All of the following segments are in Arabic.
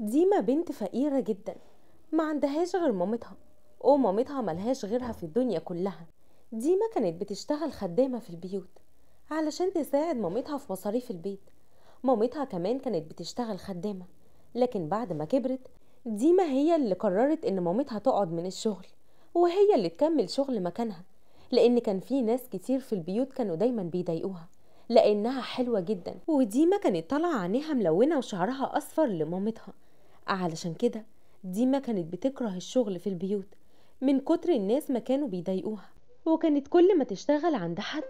ديما بنت فقيرة جدا ما عندهاش غير مامتها ومامتها ملهاش غيرها في الدنيا كلها ديما كانت بتشتغل خدامة في البيوت علشان تساعد مامتها في مصاريف البيت مامتها كمان كانت بتشتغل خدامة لكن بعد ما كبرت ديما هي اللي قررت ان مامتها تقعد من الشغل وهي اللي تكمل شغل مكانها لان كان في ناس كتير في البيوت كانوا دايما بيضايقوها لانها حلوه جدا وديما كانت طالعه عينيها ملونه وشعرها اصفر لمامتها علشان كده ديما كانت بتكره الشغل في البيوت من كتر الناس ما كانوا بيضايقوها وكانت كل ما تشتغل عند حد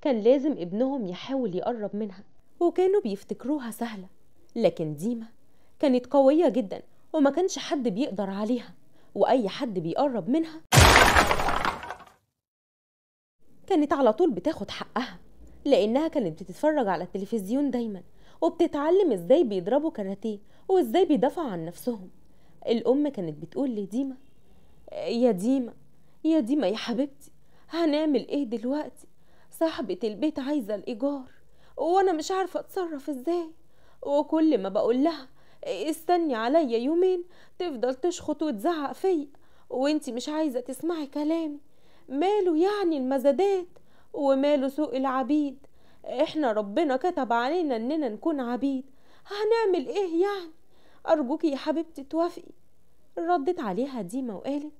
كان لازم ابنهم يحاول يقرب منها وكانوا بيفتكروها سهلة لكن ديما كانت قوية جدا وما كانش حد بيقدر عليها وأي حد بيقرب منها كانت على طول بتاخد حقها لأنها كانت بتتفرج على التلفزيون دايما وبتتعلم ازاي بيضربوا كاراتيه وازاي بيدافعوا عن نفسهم الام كانت بتقول لديما يا ديما يا ديما يا حبيبتي هنعمل ايه دلوقتي صاحبة البيت عايزة الإيجار وأنا مش عارفة أتصرف إزاي وكل ما بقول لها استني عليا يومين تفضل تشخط وتزعق فيا وانتي مش عايزة تسمعي كلامي ماله يعني المزادات وماله سوق العبيد احنا ربنا كتب علينا اننا نكون عبيد هنعمل ايه يعني ارجوك يا حبيبتي توافقي ردت عليها ديما وقالت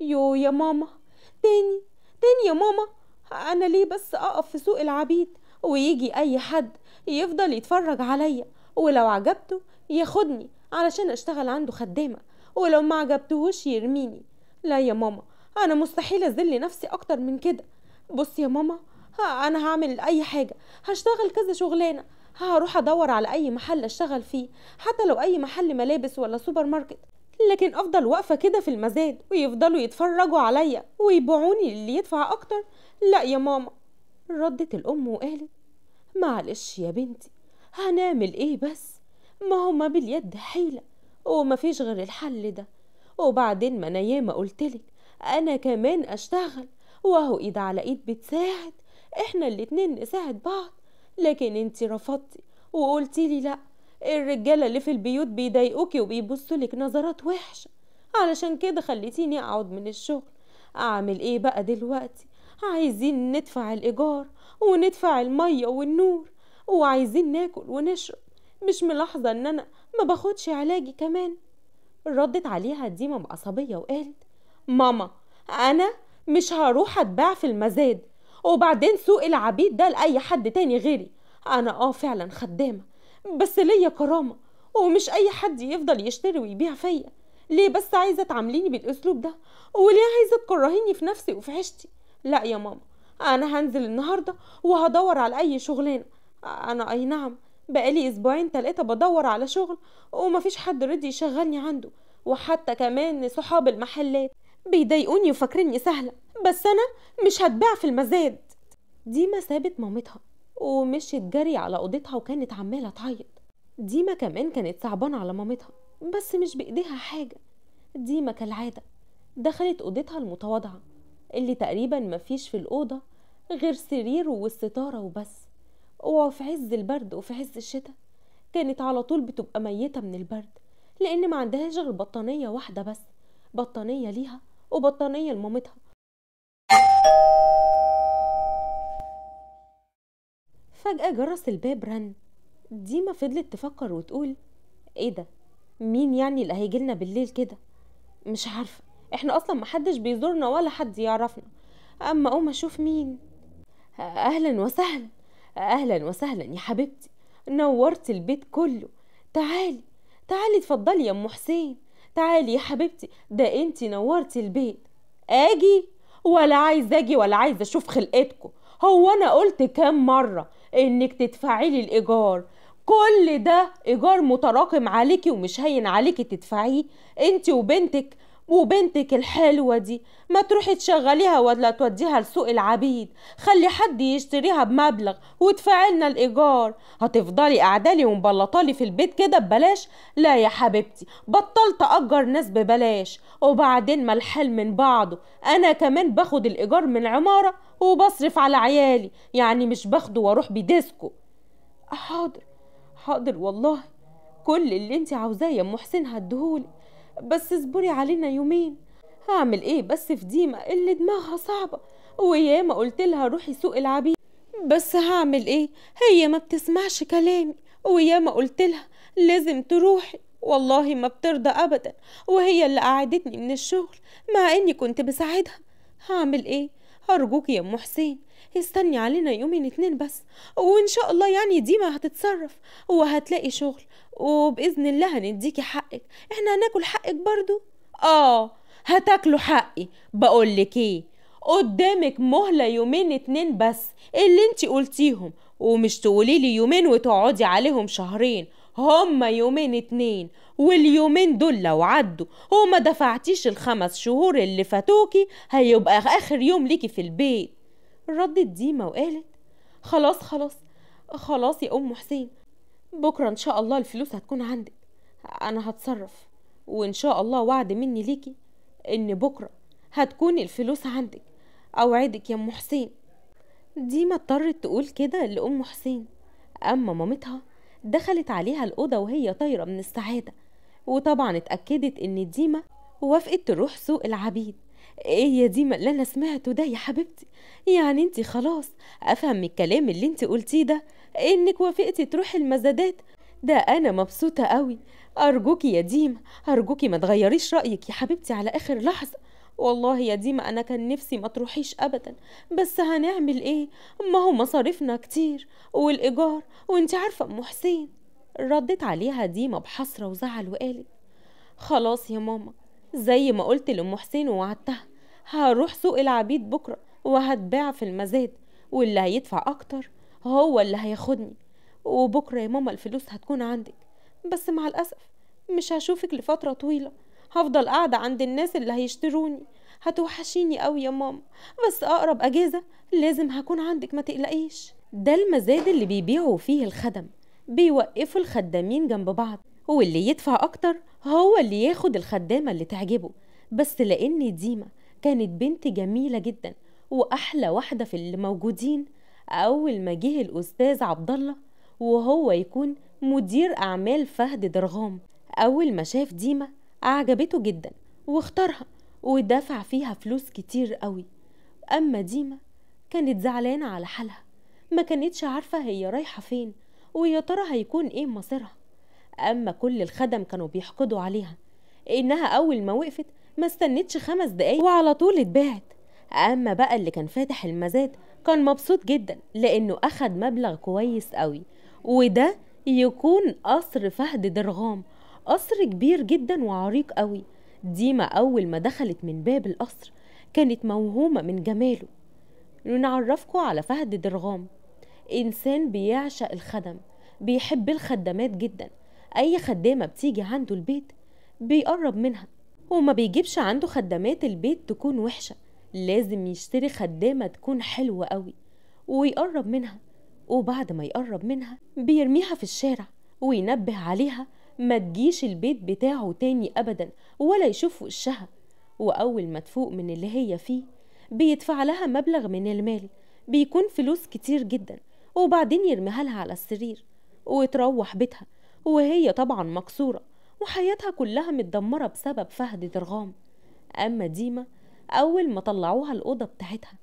يو يا ماما تاني تاني يا ماما انا ليه بس اقف في سوق العبيد ويجي اي حد يفضل يتفرج عليا ولو عجبته ياخدني علشان اشتغل عنده خدامه ولو ما عجبتهوش يرميني لا يا ماما انا مستحيل اذل نفسي اكتر من كده بص يا ماما انا هعمل اي حاجه هشتغل كذا شغلانه هروح ادور على اي محل اشتغل فيه حتى لو اي محل ملابس ولا سوبر ماركت لكن افضل واقفه كده في المزاد ويفضلوا يتفرجوا عليا ويبيعوني للي يدفع اكتر لا يا ماما ردت الام وقالت معلش يا بنتي هنعمل ايه بس ما هما باليد حيله ومفيش غير الحل ده وبعدين ما انا ياما قلتلك انا كمان اشتغل واهو ايد على ايد بتساعد احنا الاتنين نساعد بعض لكن انت رفضتي وقلتي لي لا الرجاله اللي في البيوت بيضايقوكي وبيبصوا لك نظرات وحشه علشان كده خليتيني اقعد من الشغل اعمل ايه بقى دلوقتي عايزين ندفع الايجار وندفع الميه والنور وعايزين ناكل ونشرب مش ملاحظه ان انا ما باخدش علاجي كمان ردت عليها ديما بعصبيه وقالت ماما انا مش هروح اتباع في المزاد وبعدين سوق العبيد ده لأي حد تاني غيري أنا آه فعلا خدامة بس ليا كرامة ومش أي حد يفضل يشتري ويبيع فيا ليه بس عايزة تعامليني بالأسلوب ده وليه عايزة تكرهيني في نفسي وفي عيشتي لا يا ماما أنا هنزل النهاردة وهدور على أي شغلانة أنا أي نعم بقالي أسبوعين تلاتة بدور على شغل ومفيش حد رضي يشغلني عنده وحتى كمان صحاب المحلات بيضايقوني وفاكريني سهلة بس أنا مش هتباع في المزاد ديما سابت مامتها ومشيت جري على أوضتها وكانت عمالة تعيط ديما كمان كانت صعبانة على مامتها بس مش بإيديها حاجة ديما كالعادة دخلت أوضتها المتواضعة اللي تقريبا مفيش في الأوضة غير سرير والستارة وبس وفي عز البرد وفي عز الشتاء كانت على طول بتبقى ميتة من البرد لأن ما عندهاش غير بطانية واحدة بس بطانية ليها وبطانية لمامتها فجأة جرس الباب رن ديما فضلت تفكر وتقول ايه ده مين يعني اللي هيجيلنا بالليل كده مش عارفة احنا اصلا محدش بيزورنا ولا حد يعرفنا اما اقوم اشوف مين اهلا وسهلا اهلا وسهلا يا حبيبتي نورت البيت كله تعالي تعالي اتفضلي يا ام حسين تعالي يا حبيبتي ده انت نورتي البيت اجي ولا عايز اجي ولا عايز اشوف خلقتكم هو انا قلت كام مره انك تدفعي لي الايجار كل ده ايجار متراكم عليكي ومش هين عليكي تدفعيه انت وبنتك وبنتك الحلوة دي ما تروحي تشغليها ولا توديها لسوق العبيد خلي حد يشتريها بمبلغ وتفعلنا الإيجار هتفضلي قعدالي ومبلطالي في البيت كده ببلاش لا يا حبيبتي بطلت أجر ناس ببلاش وبعدين ما الحل من بعضه أنا كمان باخد الإيجار من عمارة وبصرف على عيالي يعني مش باخده واروح بديسكو حاضر حاضر والله كل اللي انت عاوزاه يا ام حسين هديهولك بس اصبري علينا يومين هعمل ايه بس في ديما اللي دماغها صعبة وياما قلت لها روحي سوق العبيد بس هعمل ايه هي ما بتسمعش كلامي وياما قلت لها لازم تروحي والله ما بترضى ابدا وهي اللي قعدتني من الشغل مع اني كنت بساعدها هعمل ايه ارجوك يا ام حسين يستني علينا يومين اتنين بس وان شاء الله يعني ديما هتتصرف وهتلاقي شغل وباذن الله هنديكي حقك احنا هناكل حقك برضو اه هتاكلوا حقي بقولك ايه قدامك مهلة يومين اتنين بس اللي انت قلتيهم ومش تقولي لي يومين وتقعدي عليهم شهرين هما يومين اتنين واليومين دول لو عدوا وما دفعتيش الخمس شهور اللي فاتوكي هيبقى اخر يوم ليكي في البيت ردت ديما وقالت خلاص خلاص خلاص يا أم حسين بكرة إن شاء الله الفلوس هتكون عندك أنا هتصرف وإن شاء الله وعد مني ليكي إن بكرة هتكون الفلوس عندك أوعدك يا أم حسين ديما اضطرت تقول كده لأم حسين أما مامتها دخلت عليها الأوضة وهي طايرة من السعادة وطبعا اتأكدت إن ديما وافقت تروح سوق العبيد ايه يا ديما اللي انا سمعته ده يا حبيبتي يعني انت خلاص افهم من الكلام اللي انت قلتيه ده انك وافقتي تروحي المزادات ده انا مبسوطه قوي ارجوكي يا ديما ارجوكي ما تغيريش رايك يا حبيبتي على اخر لحظه والله يا ديما انا كان نفسي ما تروحيش ابدا بس هنعمل ايه ما هو مصاريفنا كتير والايجار وانت عارفه ام حسين ردت عليها ديما بحسره وزعل وقالت خلاص يا ماما زي ما قلت لام حسين ووعدتها هروح سوق العبيد بكرة وهتباع في المزاد واللي هيدفع أكتر هو اللي هياخدني وبكرة يا ماما الفلوس هتكون عندك بس مع الأسف مش هشوفك لفترة طويلة هفضل قاعدة عند الناس اللي هيشتروني هتوحشيني قوي يا ماما بس أقرب أجازة لازم هكون عندك ما تقلقيش ده المزاد اللي بيبيعوا فيه الخدم بيوقفوا الخدامين جنب بعض واللي يدفع أكتر هو اللي ياخد الخدامة اللي تعجبه بس لأن ديما كانت بنت جميلة جدا وأحلى واحدة في اللي موجودين أول ما جه الأستاذ عبد الله وهو يكون مدير أعمال فهد درغام أول ما شاف ديما أعجبته جدا واختارها ودفع فيها فلوس كتير قوي أما ديما كانت زعلانة على حالها ما كانتش عارفة هي رايحة فين ويا ترى هيكون ايه مصيرها أما كل الخدم كانوا بيحقدوا عليها إنها أول ما وقفت ما استنتش خمس دقايق وعلى طول اتباعت اما بقى اللي كان فاتح المزاد كان مبسوط جدا لانه اخد مبلغ كويس قوي وده يكون قصر فهد درغام قصر كبير جدا وعريق قوي ديما اول ما دخلت من باب القصر كانت موهومه من جماله نعرفكم على فهد درغام انسان بيعشق الخدم بيحب الخدامات جدا اي خدامه بتيجي عنده البيت بيقرب منها وما بيجيبش عنده خدامات البيت تكون وحشة لازم يشتري خدامة تكون حلوة قوي ويقرب منها وبعد ما يقرب منها بيرميها في الشارع وينبه عليها ما تجيش البيت بتاعه تاني أبدا ولا يشوف وشها وأول ما تفوق من اللي هي فيه بيدفع لها مبلغ من المال بيكون فلوس كتير جدا وبعدين يرميها لها على السرير وتروح بيتها وهي طبعا مكسورة وحياتها كلها متدمرة بسبب فهد درغام أما ديما أول ما طلعوها الأوضة بتاعتها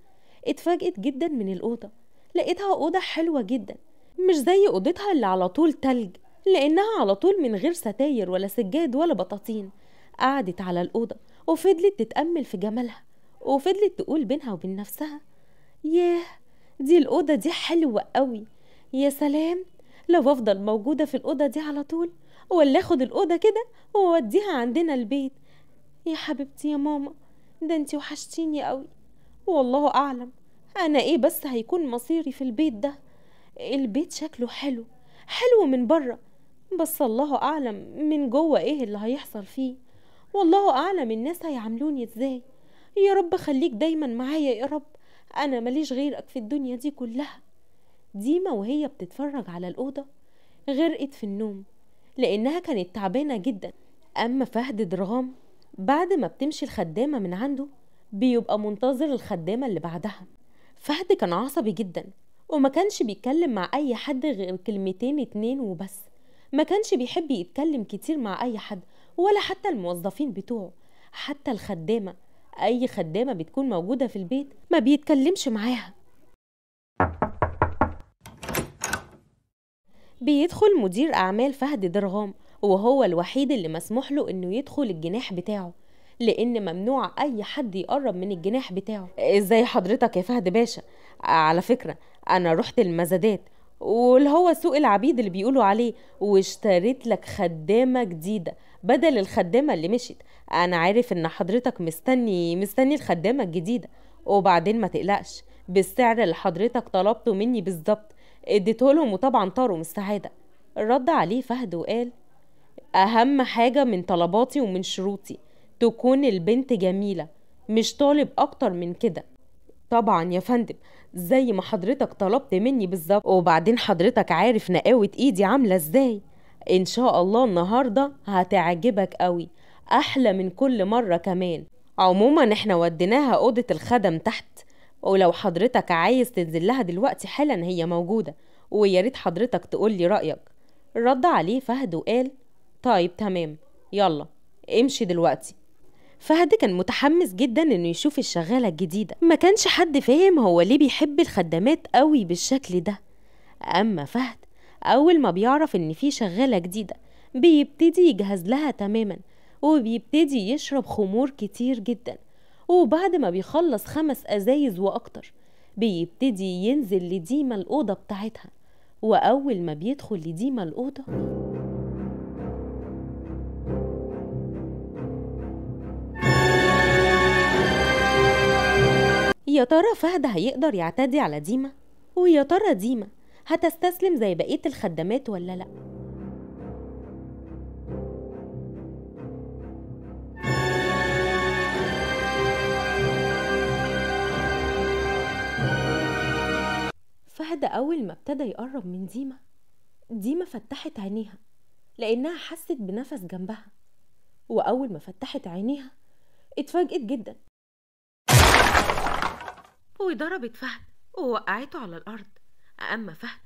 اتفاجئت جدا من الأوضة لقيتها أوضة حلوة جدا مش زي أوضتها اللي على طول تلج لأنها على طول من غير ستاير ولا سجاد ولا بطاطين قعدت على الأوضة وفضلت تتأمل في جمالها وفضلت تقول بينها وبين نفسها ياه دي الأوضة دي حلوة قوي يا سلام لو أفضل موجودة في الأوضة دي على طول ولا اخد الاوضه كده واوديها عندنا البيت يا حبيبتي يا ماما ده انتي وحشتيني قوي والله اعلم انا ايه بس هيكون مصيري في البيت ده البيت شكله حلو حلو من بره بس الله اعلم من جوه ايه اللي هيحصل فيه والله اعلم الناس هيعاملوني ازاي يا رب خليك دايما معايا يا رب انا ماليش غيرك في الدنيا دي كلها ديما وهي بتتفرج على الاوضه غرقت في النوم لأنها كانت تعبانة جدا أما فهد درغام بعد ما بتمشي الخدامة من عنده بيبقى منتظر الخدامة اللي بعدها فهد كان عصبي جدا وما كانش بيتكلم مع أي حد غير كلمتين اتنين وبس ما كانش بيحب يتكلم كتير مع أي حد ولا حتى الموظفين بتوعه حتى الخدامة أي خدامة بتكون موجودة في البيت ما بيتكلمش معاها بيدخل مدير أعمال فهد درغام وهو الوحيد اللي مسموح له إنه يدخل الجناح بتاعه لأن ممنوع أي حد يقرب من الجناح بتاعه إزاي حضرتك يا فهد باشا على فكرة أنا رحت المزادات واللي هو سوق العبيد اللي بيقولوا عليه واشتريت لك خدامة جديدة بدل الخدامة اللي مشيت أنا عارف إن حضرتك مستني مستني الخدامة الجديدة وبعدين ما تقلقش بالسعر اللي حضرتك طلبته مني بالظبط اديته لهم وطبعا طاروا من السعادة رد عليه فهد وقال أهم حاجة من طلباتي ومن شروطي تكون البنت جميلة مش طالب أكتر من كده طبعا يا فندم زي ما حضرتك طلبت مني بالظبط وبعدين حضرتك عارف نقاوة ايدي عاملة ازاي ان شاء الله النهاردة هتعجبك قوي احلى من كل مرة كمان عموما احنا وديناها اوضة الخدم تحت ولو حضرتك عايز تنزل لها دلوقتي حالا هي موجودة ويا ريت حضرتك تقولي رأيك رد عليه فهد وقال طيب تمام يلا امشي دلوقتي فهد كان متحمس جدا انه يشوف الشغالة الجديدة ما كانش حد فاهم هو ليه بيحب الخدامات قوي بالشكل ده اما فهد اول ما بيعرف ان في شغالة جديدة بيبتدي يجهز لها تماما وبيبتدي يشرب خمور كتير جدا وبعد ما بيخلص خمس أزايز وأكتر بيبتدي ينزل لديما الأوضة بتاعتها وأول ما بيدخل لديما الأوضة يا ترى فهد هيقدر يعتدي على ديما ويا ترى ديما هتستسلم زي بقية الخدامات ولا لأ فهد أول ما ابتدى يقرب من ديما ديما فتحت عينيها لأنها حست بنفس جنبها وأول ما فتحت عينيها اتفاجئت جدا وضربت فهد ووقعته على الأرض أما فهد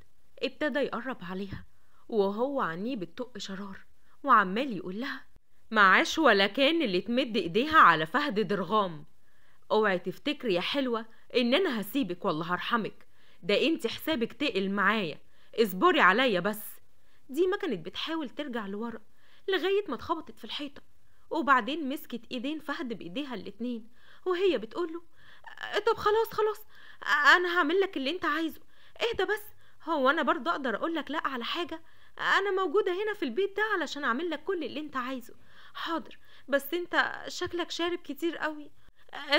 ابتدى يقرب عليها وهو عنيه بتطق شرار وعمال يقول لها معاش ولا كان اللي تمد ايديها على فهد درغام اوعي تفتكري يا حلوه ان انا هسيبك والله هرحمك ده انت حسابك تقل معايا اصبري عليا بس دي ما كانت بتحاول ترجع لورا لغاية ما اتخبطت في الحيطة وبعدين مسكت ايدين فهد بايديها الاتنين وهي بتقوله طب خلاص خلاص انا هعمل لك اللي انت عايزه اهدى بس هو انا برضه اقدر اقول لك لا على حاجه انا موجوده هنا في البيت ده علشان اعمل لك كل اللي انت عايزه حاضر بس انت شكلك شارب كتير قوي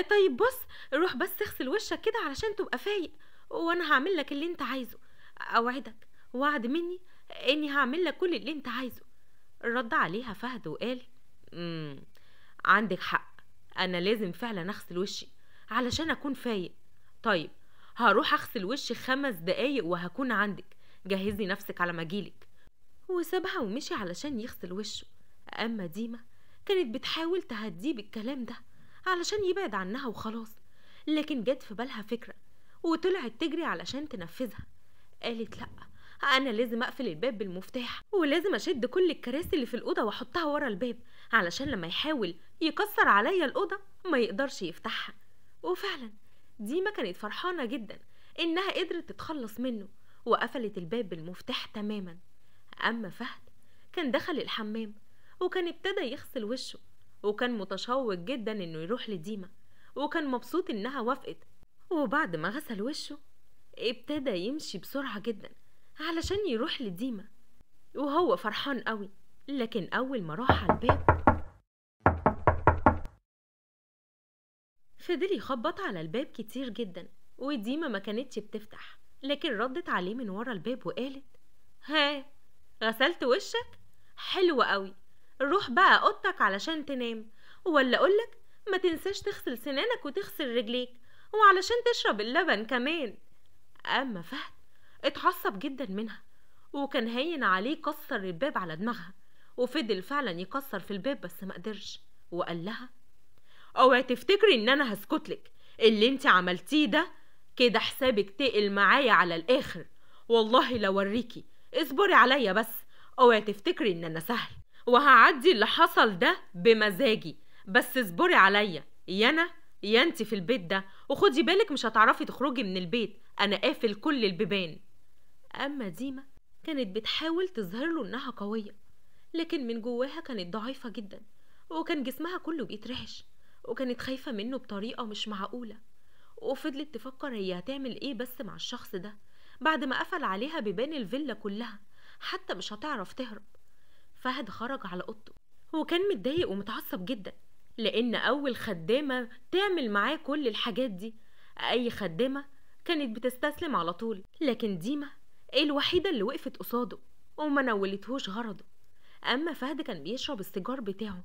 طيب بص روح بس اغسل وشك كده علشان تبقى فايق وانا هعمل لك اللي انت عايزه اوعدك وعد مني اني هعمل لك كل اللي انت عايزه رد عليها فهد وقال مم. عندك حق انا لازم فعلا اغسل وشي علشان اكون فايق طيب هروح اغسل وشي خمس دقايق وهكون عندك جهزي نفسك على ما اجيلك وسابها ومشي علشان يغسل وشه اما ديما كانت بتحاول تهديه بالكلام ده علشان يبعد عنها وخلاص لكن جت في بالها فكره وطلعت تجري علشان تنفذها قالت لأ أنا لازم أقفل الباب بالمفتاح ولازم أشد كل الكراسي اللي في الأوضة وأحطها ورا الباب علشان لما يحاول يكسر عليا الأوضة ما يقدرش يفتحها وفعلا ديما كانت فرحانة جدا إنها قدرت تتخلص منه وقفلت الباب بالمفتاح تماما أما فهد كان دخل الحمام وكان ابتدى يغسل وشه وكان متشوق جدا إنه يروح لديما وكان مبسوط إنها وافقت وبعد ما غسل وشه ابتدى يمشي بسرعة جدا علشان يروح لديما وهو فرحان قوي لكن أول ما راح على الباب فضل يخبط على الباب كتير جدا وديما ما كانتش بتفتح لكن ردت عليه من ورا الباب وقالت ها غسلت وشك حلو قوي روح بقى اوضتك علشان تنام ولا اقولك ما تنساش تغسل سنانك وتغسل رجليك وعلشان تشرب اللبن كمان أما فهد اتعصب جدا منها وكان هين عليه كسر الباب على دماغها وفضل فعلا يكسر في الباب بس ما قدرش وقال لها اوعي تفتكري ان انا هسكتلك اللي انت عملتيه ده كده حسابك تقل معايا على الاخر والله لو اوريكي اصبري عليا بس اوعي تفتكري ان انا سهل وهعدي اللي حصل ده بمزاجي بس اصبري عليا يانا يا انت في البيت ده وخدي بالك مش هتعرفي تخرجي من البيت انا قافل كل البيبان اما ديما كانت بتحاول تظهر له انها قويه لكن من جواها كانت ضعيفه جدا وكان جسمها كله بيترعش وكانت خايفه منه بطريقه مش معقوله وفضلت تفكر هي هتعمل ايه بس مع الشخص ده بعد ما قفل عليها بيبان الفيلا كلها حتى مش هتعرف تهرب فهد خرج على اوضته وكان متضايق ومتعصب جدا لأن أول خدامة تعمل معاه كل الحاجات دي أي خدامة كانت بتستسلم على طول لكن ديما الوحيدة اللي وقفت قصاده وما نولتهوش غرضه أما فهد كان بيشرب السيجار بتاعه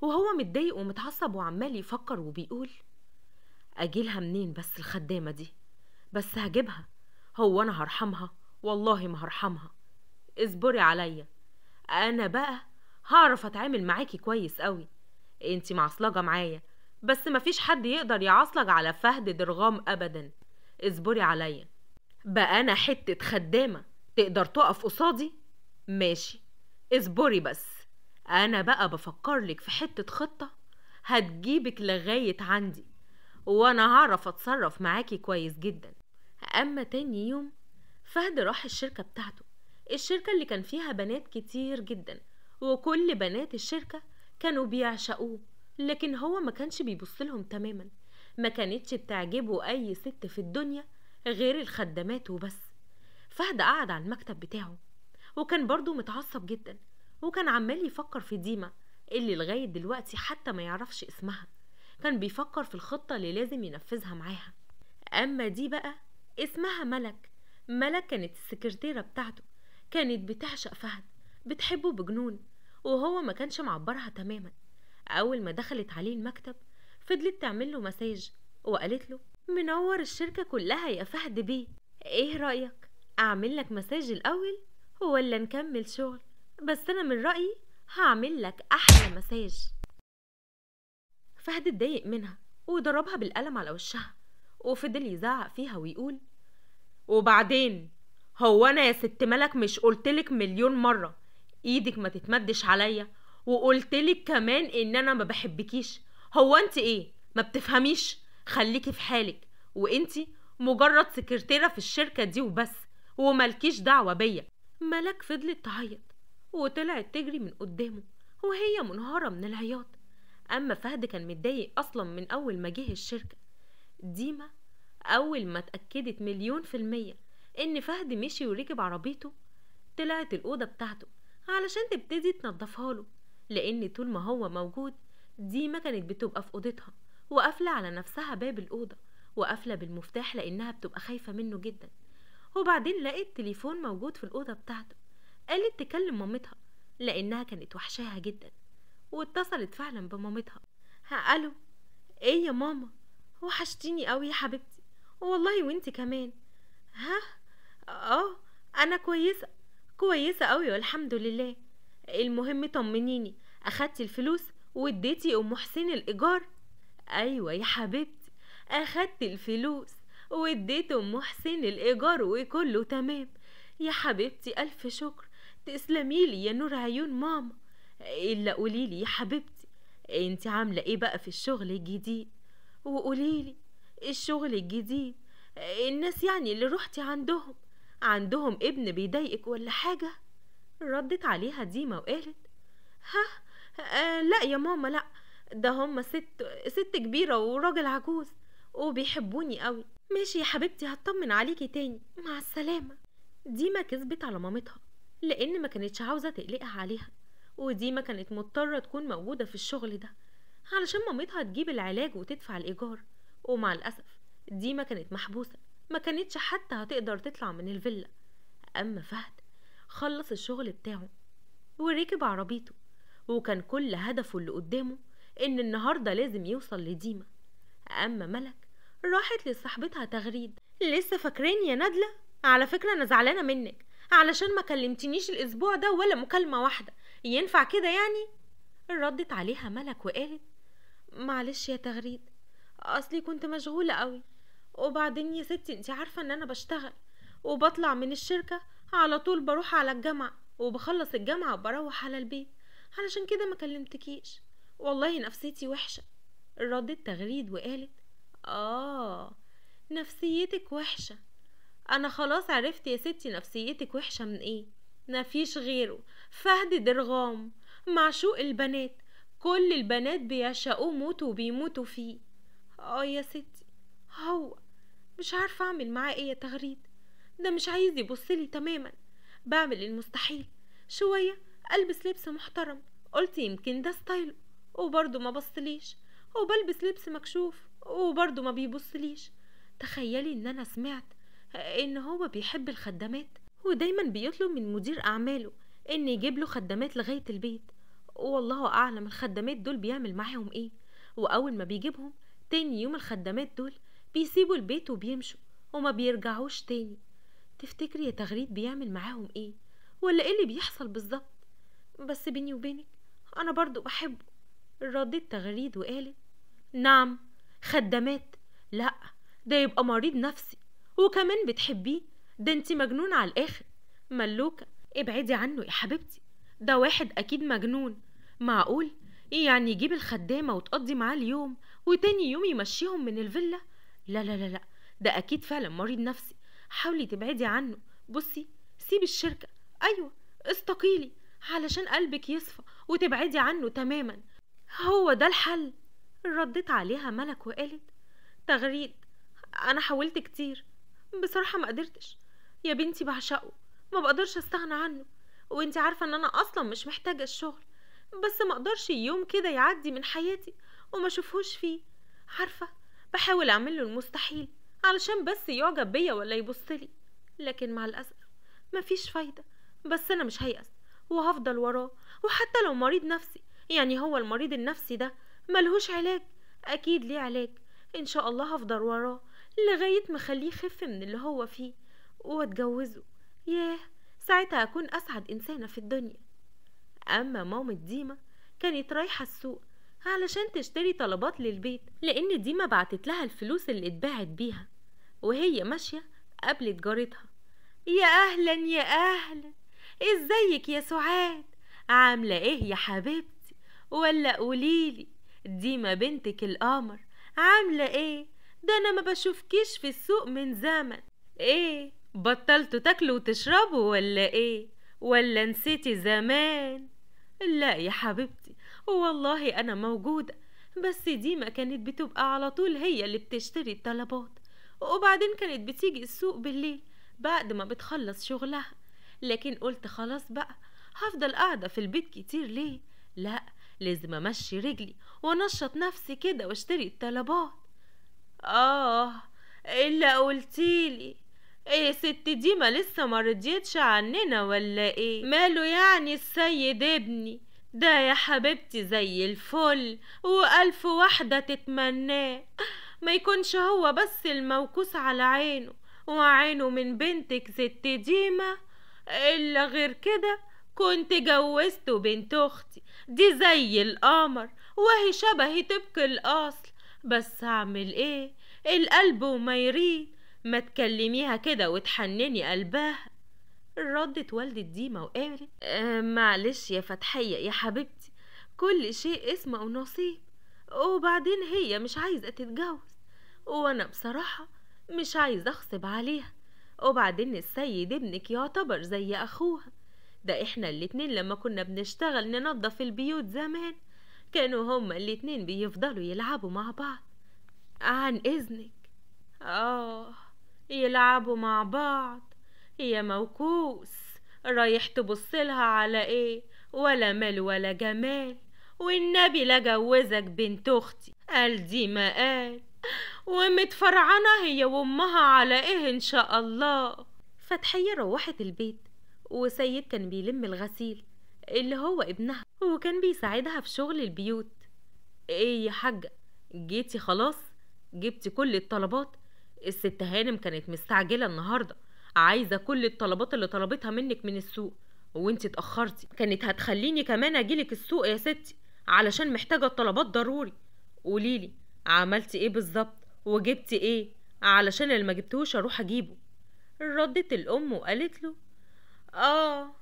وهو متضايق ومتعصب وعمال يفكر وبيقول أجيلها منين بس الخدامة دي بس هجيبها هو أنا هرحمها والله ما هرحمها اصبري عليا أنا بقى هعرف أتعامل معاكي كويس أوي انت معصلجه معايا بس مفيش حد يقدر يعصلج على فهد درغام ابدا اصبري عليا بقى انا حته خدامه تقدر تقف قصادي ماشي اصبري بس انا بقى بفكرلك في حته خطه هتجيبك لغايه عندي وانا هعرف اتصرف معاكي كويس جدا اما تاني يوم فهد راح الشركه بتاعته الشركه اللي كان فيها بنات كتير جدا وكل بنات الشركه كانوا بيعشقوه لكن هو ما كانش بيبص لهم تماما ما كانتش بتعجبه أي ست في الدنيا غير الخدامات وبس فهد قعد على المكتب بتاعه وكان برضه متعصب جدا وكان عمال يفكر في ديما اللي لغاية دلوقتي حتى ما يعرفش اسمها كان بيفكر في الخطة اللي لازم ينفذها معاها أما دي بقى اسمها ملك ملك كانت السكرتيرة بتاعته كانت بتعشق فهد بتحبه بجنون وهو ما كانش معبرها تماما أول ما دخلت عليه المكتب فضلت تعمل له مساج وقالت له منور الشركة كلها يا فهد بيه ايه رأيك أعمل لك مساج الأول ولا نكمل شغل بس أنا من رأيي هعمل لك أحلى مساج فهد اتضايق منها وضربها بالقلم على وشها وفضل يزعق فيها ويقول وبعدين هو انا يا ست ملك مش قلتلك مليون مره ايدك ما تتمدش عليا وقلتلك كمان ان انا ما بحبكيش هو انت ايه ما بتفهميش خليكي في حالك وانت مجرد سكرتيره في الشركه دي وبس وملكيش دعوه بيا ملاك فضلت تعيط وطلعت تجري من قدامه وهي منهاره من العياط اما فهد كان متضايق اصلا من اول ما جه الشركه ديما اول ما اتاكدت مليون في الميه ان فهد مشي وركب عربيته طلعت الاوضه بتاعته علشان تبتدي تنضفها له لأن طول ما هو موجود ديما كانت بتبقى في أوضتها وقافلة على نفسها باب الأوضة وقافلة بالمفتاح لأنها بتبقى خايفة منه جدا وبعدين لقت تليفون موجود في الأوضة بتاعته قالت تكلم مامتها لأنها كانت وحشاها جدا واتصلت فعلا بمامتها ألو ايه يا ماما وحشتيني قوي يا حبيبتي والله وانت كمان ها اه انا كويسه كويسة قوي والحمد لله المهم طمنيني أخدتي الفلوس واديتي أم حسين الإيجار أيوة يا حبيبتي أخدت الفلوس واديت أم حسين الإيجار وكله تمام يا حبيبتي ألف شكر تسلميلي يا نور عيون ماما إلا قوليلي يا حبيبتي انت عاملة ايه بقى في الشغل الجديد وقوليلي الشغل الجديد الناس يعني اللي روحتي عندهم عندهم ابن بيضايقك ولا حاجة ردت عليها ديما وقالت ها آه لا يا ماما لا ده هما ست ست كبيرة وراجل عجوز وبيحبوني قوي ماشي يا حبيبتي هطمن عليكي تاني مع السلامة ديما كذبت على مامتها لأن ما كانتش عاوزة تقلقها عليها وديما كانت مضطرة تكون موجودة في الشغل ده علشان مامتها تجيب العلاج وتدفع الإيجار ومع الأسف ديما كانت محبوسة ما كانتش حتى هتقدر تطلع من الفيلا أما فهد خلص الشغل بتاعه وركب عربيته وكان كل هدفه اللي قدامه إن النهاردة لازم يوصل لديما أما ملك راحت لصاحبتها تغريد لسه فاكراني يا نادلة على فكرة أنا زعلانة منك علشان ما كلمتنيش الأسبوع ده ولا مكالمة واحدة ينفع كده يعني؟ ردت عليها ملك وقالت معلش يا تغريد أصلي كنت مشغولة قوي وبعدين يا ستي انت عارفة ان انا بشتغل وبطلع من الشركة على طول بروح على الجامعة وبخلص الجامعة وبروح على البيت علشان كده ما كلمتكيش والله نفسيتي وحشة ردت تغريد وقالت آه نفسيتك وحشة أنا خلاص عرفت يا ستي نفسيتك وحشة من إيه مفيش غيره فهد درغام معشوق البنات كل البنات بيعشقوه موتوا وبيموتوا فيه اه يا ستي هو مش عارفة أعمل معاه أي تغريد ده مش عايز يبصلي تماما بعمل المستحيل شوية ألبس لبس محترم قلت يمكن ده ستايله وبرضه ما بصليش وبلبس لبس مكشوف وبرضه ما بيبصليش تخيلي ان انا سمعت ان هو بيحب الخدامات ودايما بيطلب من مدير اعماله ان يجيب له خدامات لغايه البيت والله اعلم الخدامات دول بيعمل معاهم ايه واول ما بيجيبهم تاني يوم الخدامات دول بيسيبوا البيت وبيمشوا وما بيرجعوش تاني تفتكري يا تغريد بيعمل معاهم ايه ولا ايه اللي بيحصل بالظبط بس بيني وبينك انا برضو بحبه ردت تغريد وقالت نعم خدامات لا ده يبقى مريض نفسي وكمان بتحبيه ده انت مجنون على الاخر ملوكة ابعدي عنه يا حبيبتي ده واحد اكيد مجنون معقول يعني يجيب الخدامة وتقضي معاه اليوم وتاني يوم يمشيهم من الفيلا لا لا لا لا ده اكيد فعلا مريض نفسي حاولي تبعدي عنه بصي سيبي الشركه ايوه استقيلي علشان قلبك يصفى وتبعدي عنه تماما هو ده الحل ردت عليها ملك وقالت تغريد انا حاولت كتير بصراحه ما قدرتش يا بنتي بعشقه ما بقدرش استغنى عنه وانت عارفه ان انا اصلا مش محتاجه الشغل بس ما اقدرش يوم كده يعدي من حياتي وما اشوفهوش فيه عارفه بحاول اعمل له المستحيل علشان بس يعجب بيا ولا يبصلي لكن مع الاسف مفيش فايده بس انا مش هيأس وهفضل وراه وحتى لو مريض نفسي يعني هو المريض النفسي ده ملهوش علاج اكيد ليه علاج ان شاء الله هفضل وراه لغايه ما اخليه يخف من اللي هو فيه واتجوزه ياه ساعتها اكون اسعد انسانه في الدنيا اما مامة ديما كانت رايحه السوق علشان تشتري طلبات للبيت لأن ديما بعتت لها الفلوس اللي اتباعت بيها وهي ماشية قابلت جارتها يا أهلا يا أهلا ازيك يا سعاد عاملة ايه يا حبيبتي ولا قوليلي ديما بنتك القمر عاملة ايه ده انا ما بشوفكيش في السوق من زمن ايه بطلتوا تاكلوا وتشربوا ولا ايه ولا نسيتي زمان لا يا حبيبتي والله أنا موجودة بس ديما كانت بتبقى على طول هي اللي بتشتري الطلبات وبعدين كانت بتيجي السوق بالليل بعد ما بتخلص شغلها لكن قلت خلاص بقى هفضل قاعدة في البيت كتير ليه لا لازم امشي رجلي وانشط نفسي كده واشتري الطلبات اه الا قلتيلي ايه ست ديما لسه ما رضيتش عننا ولا ايه ماله يعني السيد ابني ده يا حبيبتي زي الفل وألف واحدة تتمناه ما يكونش هو بس الموكوس على عينه وعينه من بنتك ست ديمة إلا غير كده كنت جوزته بنت أختي دي زي القمر وهي شبهي طبق الأصل بس أعمل إيه القلب وما يريد ما تكلميها كده وتحنني قلبها ردت والدة ديما وقالت أه معلش يا فتحية يا حبيبتي كل شيء اسمه ونصيب وبعدين هي مش عايزة تتجوز وانا بصراحة مش عايزة أخصب عليها وبعدين السيد ابنك يعتبر زي اخوها ده احنا الاتنين لما كنا بنشتغل ننظف البيوت زمان كانوا هما الاتنين بيفضلوا يلعبوا مع بعض عن اذنك اه يلعبوا مع بعض يا موكوس رايح تبصلها على ايه ولا مال ولا جمال والنبي لا جوزك بنت اختي قال دي ما قال ومتفرعنة هي وامها على ايه ان شاء الله فتحية روحت البيت وسيد كان بيلم الغسيل اللي هو ابنها وكان بيساعدها في شغل البيوت ايه يا حاجة جيتي خلاص جبتي كل الطلبات الست هانم كانت مستعجلة النهاردة عايزه كل الطلبات اللي طلبتها منك من السوق وانت اتاخرتي كانت هتخليني كمان اجيلك السوق يا ستي علشان محتاجه الطلبات ضروري قوليلي عملتي ايه بالظبط وجبتي ايه علشان اللي ما جبتهوش اروح اجيبه ردت الام وقالت له اه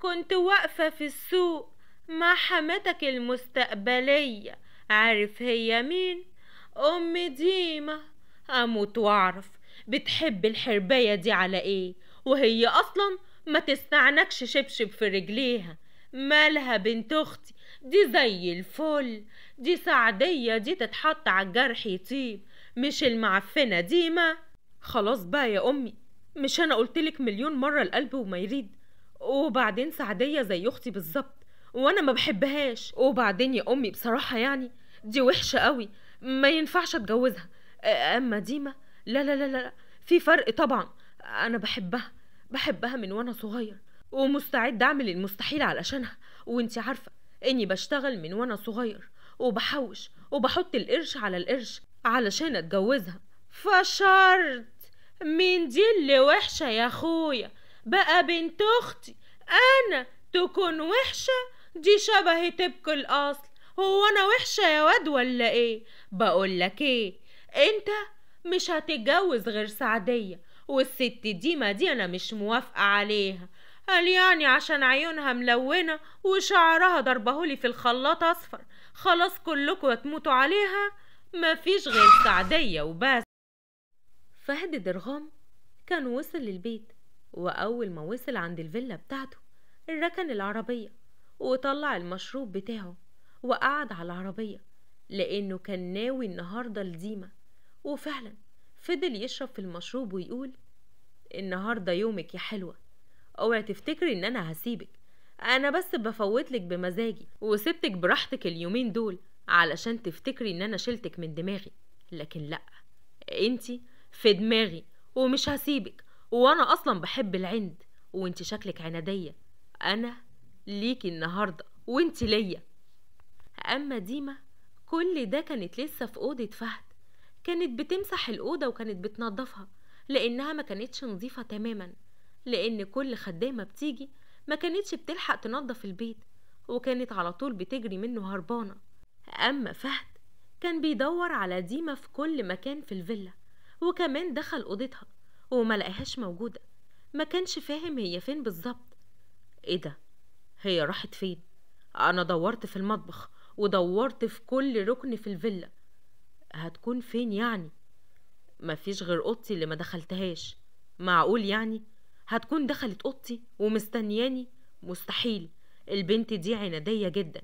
كنت واقفه في السوق مع حماتك المستقبليه عارف هي مين ام ديمه اموت واعرف بتحب الحرباية دي على ايه وهي اصلا ما تستعنكش شبشب في رجليها مالها بنت اختي دي زي الفل دي سعدية دي تتحط على الجرح يطيب مش المعفنة دي ما خلاص بقى يا امي مش انا قلتلك مليون مرة القلب وما يريد وبعدين سعدية زي اختي بالظبط وانا ما بحبهاش وبعدين يا امي بصراحة يعني دي وحشة قوي ما ينفعش اتجوزها اما ديما لا لا لا لا في فرق طبعا انا بحبها بحبها من وانا صغير ومستعد اعمل المستحيل علشانها وانتي عارفه اني بشتغل من وانا صغير وبحوش وبحط القرش على القرش علشان اتجوزها فشرط من دي اللي وحشه يا اخويا بقى بنت اختي انا تكون وحشه دي شبه تبك الاصل هو انا وحشه يا واد ولا ايه بقول لك ايه انت مش هتتجوز غير سعدية والست ديما دي أنا مش موافقة عليها قال يعني عشان عيونها ملونة وشعرها ضربهولي في الخلاط أصفر خلاص كلكوا هتموتوا عليها مفيش غير سعدية وبس فهد درغام كان وصل للبيت وأول ما وصل عند الفيلا بتاعته ركن العربية وطلع المشروب بتاعه وقعد على العربية لأنه كان ناوي النهاردة لديما وفعلا فضل يشرب في المشروب ويقول النهاردة يومك يا حلوة اوعي تفتكري ان انا هسيبك انا بس بفوتلك بمزاجي وسبتك براحتك اليومين دول علشان تفتكري ان انا شلتك من دماغي لكن لا انتي في دماغي ومش هسيبك وانا اصلا بحب العند وانت شكلك عنادية انا ليكي النهاردة وانت ليا اما ديما كل ده كانت لسه في اوضة فهد كانت بتمسح الأوضة وكانت بتنظفها لأنها ما كانتش نظيفة تماما لأن كل خدامة بتيجي ما كانتش بتلحق تنظف البيت وكانت على طول بتجري منه هربانة أما فهد كان بيدور على ديما في كل مكان في الفيلا وكمان دخل أوضتها وما لقاهاش موجودة ما كانش فاهم هي فين بالظبط ايه ده هي راحت فين انا دورت في المطبخ ودورت في كل ركن في الفيلا هتكون فين يعني مفيش غير اوضتي اللي ما دخلتهاش معقول يعني هتكون دخلت اوضتي ومستنياني مستحيل البنت دي عنادية جدا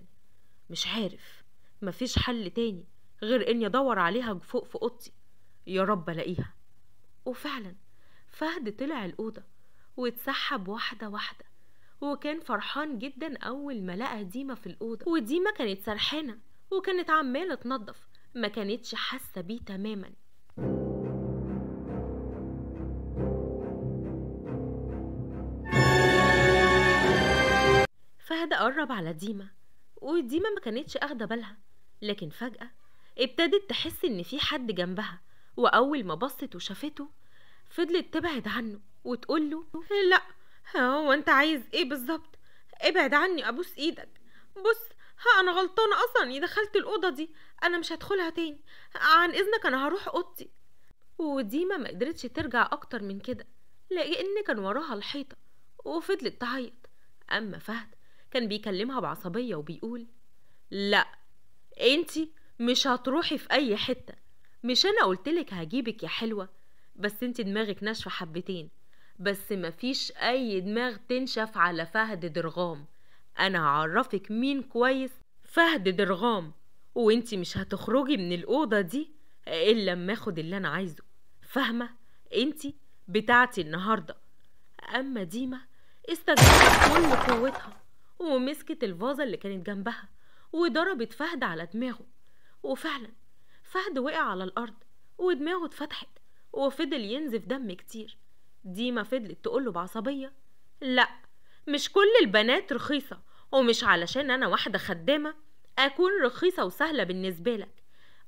مش عارف مفيش حل تاني غير اني ادور عليها فوق في اوضتي يا رب الاقيها وفعلا فهد طلع الاوضه واتسحب واحده واحده وكان فرحان جدا اول ما لقى ديما في الاوضه وديما كانت سرحانه وكانت عماله تنظف ما كانتش حاسة بيه تماما فهد قرب على ديما وديما ما كانتش اخده بالها لكن فجأة ابتدت تحس ان في حد جنبها واول ما بصت وشافته فضلت تبعد عنه وتقوله لا هو انت عايز ايه بالظبط ابعد عني ابوس ايدك بص ها انا غلطانه اصلا اني دخلت الاوضه دي انا مش هدخلها تاني عن اذنك انا هروح اوضتي وديما ما قدرتش ترجع اكتر من كده لان كان وراها الحيطه وفضلت تعيط اما فهد كان بيكلمها بعصبيه وبيقول لا انتي مش هتروحي في اي حته مش انا قلتلك هجيبك يا حلوه بس انتي دماغك ناشفه حبتين بس مفيش اي دماغ تنشف على فهد درغام أنا هعرفك مين كويس فهد درغام وانتي مش هتخرجي من الأوضة دي إلا لما اخد اللي أنا عايزه فاهمة انتي بتاعتي النهاردة أما ديما استجابت كل قوتها ومسكت الفازة اللي كانت جنبها وضربت فهد على دماغه وفعلا فهد وقع على الأرض ودماغه اتفتحت وفضل ينزف دم كتير ديما فضلت تقوله بعصبية لأ مش كل البنات رخيصة ومش علشان انا واحدة خدامة اكون رخيصة وسهلة بالنسبة لك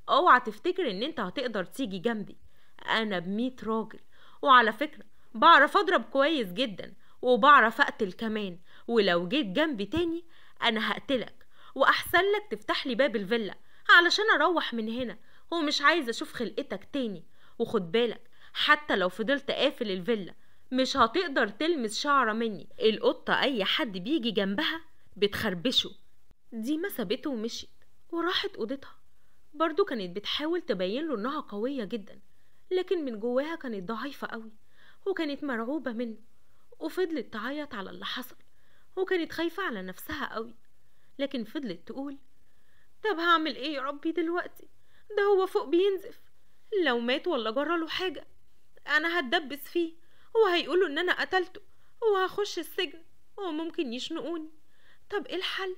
اوعى تفتكر ان انت هتقدر تيجي جنبي انا بميت راجل وعلى فكرة بعرف اضرب كويس جدا وبعرف اقتل كمان ولو جيت جنبي تاني انا هقتلك واحسن لك تفتح لي باب الفيلا علشان اروح من هنا ومش عايزة اشوف خلقتك تاني وخد بالك حتى لو فضلت قافل الفيلا مش هتقدر تلمس شعرة مني القطة أي حد بيجي جنبها بتخربشه ديما سابته ومشيت وراحت اوضتها برضو كانت بتحاول تبين له انها قوية جدا لكن من جواها كانت ضعيفة قوي وكانت مرعوبة منه وفضلت تعيط على اللي حصل وكانت خايفة على نفسها قوي لكن فضلت تقول طب هعمل ايه يا ربي دلوقتي ده هو فوق بينزف لو مات ولا جرله حاجة انا هتدبس فيه وهيقولوا ان انا قتلته وهخش السجن وممكن يشنقوني طب ايه الحل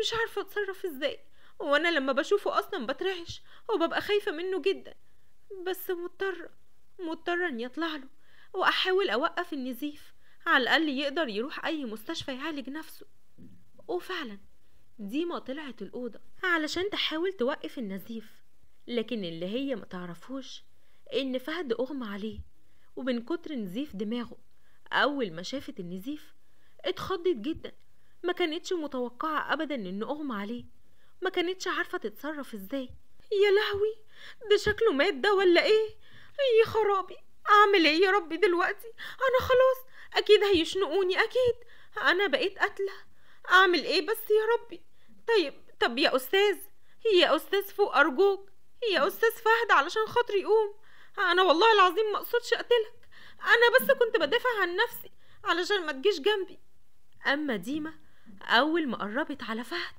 مش عارفه اتصرف ازاي وانا لما بشوفه اصلا بترعش وببقى خايفه منه جدا بس مضطره مضطره اني اطلع له واحاول اوقف النزيف على الاقل يقدر يروح اي مستشفى يعالج نفسه وفعلا ديما طلعت الاوضه علشان تحاول توقف النزيف لكن اللي هي ما تعرفوش ان فهد اغمى عليه ومن كتر نزيف دماغه اول ما شافت النزيف اتخضت جدا ما كانتش متوقعة أبدا إن أغمى عليه ما كانتش عارفة تتصرف إزاي يا لهوي ده شكله مات ده ولا إيه يا خرابي أعمل إيه يا ربي دلوقتي أنا خلاص أكيد هيشنقوني أكيد أنا بقيت قتلة أعمل إيه بس يا ربي طيب طب يا أستاذ يا أستاذ فوق أرجوك يا أستاذ فهد علشان خاطر يقوم أنا والله العظيم مقصودش أقتلك أنا بس كنت بدافع عن نفسي علشان ما تجيش جنبي أما ديما أول ما قربت على فهد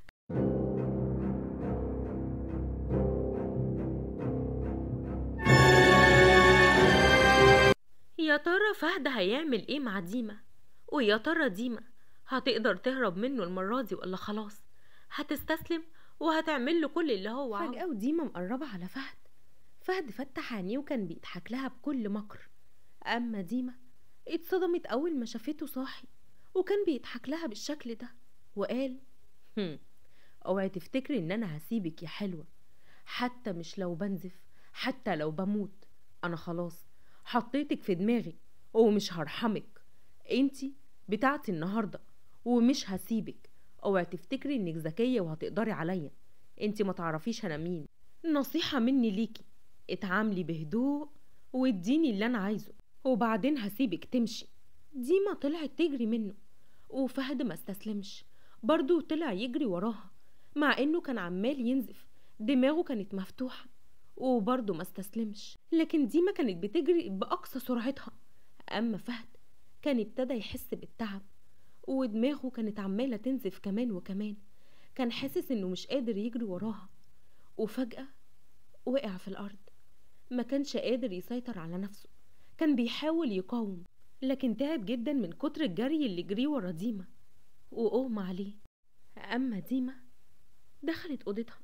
يا ترى فهد هيعمل ايه مع ديما ويا ترى ديما هتقدر تهرب منه المرة دي ولا خلاص هتستسلم وهتعمل له كل اللي هو عاوزه فجأة وديما مقربة على فهد فهد فتح عينيه وكان بيضحك لها بكل مكر أما ديما اتصدمت أول ما شافته صاحي وكان بيضحك لها بالشكل ده وقال اوعي تفتكري ان انا هسيبك يا حلوه حتى مش لو بنزف حتى لو بموت انا خلاص حطيتك في دماغي ومش هرحمك انتي بتاعتي النهارده ومش هسيبك اوعي تفتكري انك ذكيه وهتقدري عليا انتي ما تعرفيش انا مين نصيحه مني ليكي اتعاملي بهدوء واديني اللي انا عايزه وبعدين هسيبك تمشي ديما طلعت تجري منه وفهد ما استسلمش برضه طلع يجري وراها مع انه كان عمال ينزف دماغه كانت مفتوحه وبرضه ما استسلمش لكن ديما كانت بتجري باقصى سرعتها اما فهد كان ابتدى يحس بالتعب ودماغه كانت عماله تنزف كمان وكمان كان حاسس انه مش قادر يجري وراها وفجاه وقع في الارض ما كانش قادر يسيطر على نفسه كان بيحاول يقاوم لكن تعب جدا من كتر الجري اللي جريه ورا ديما وأغمى عليه أما ديما دخلت أوضتها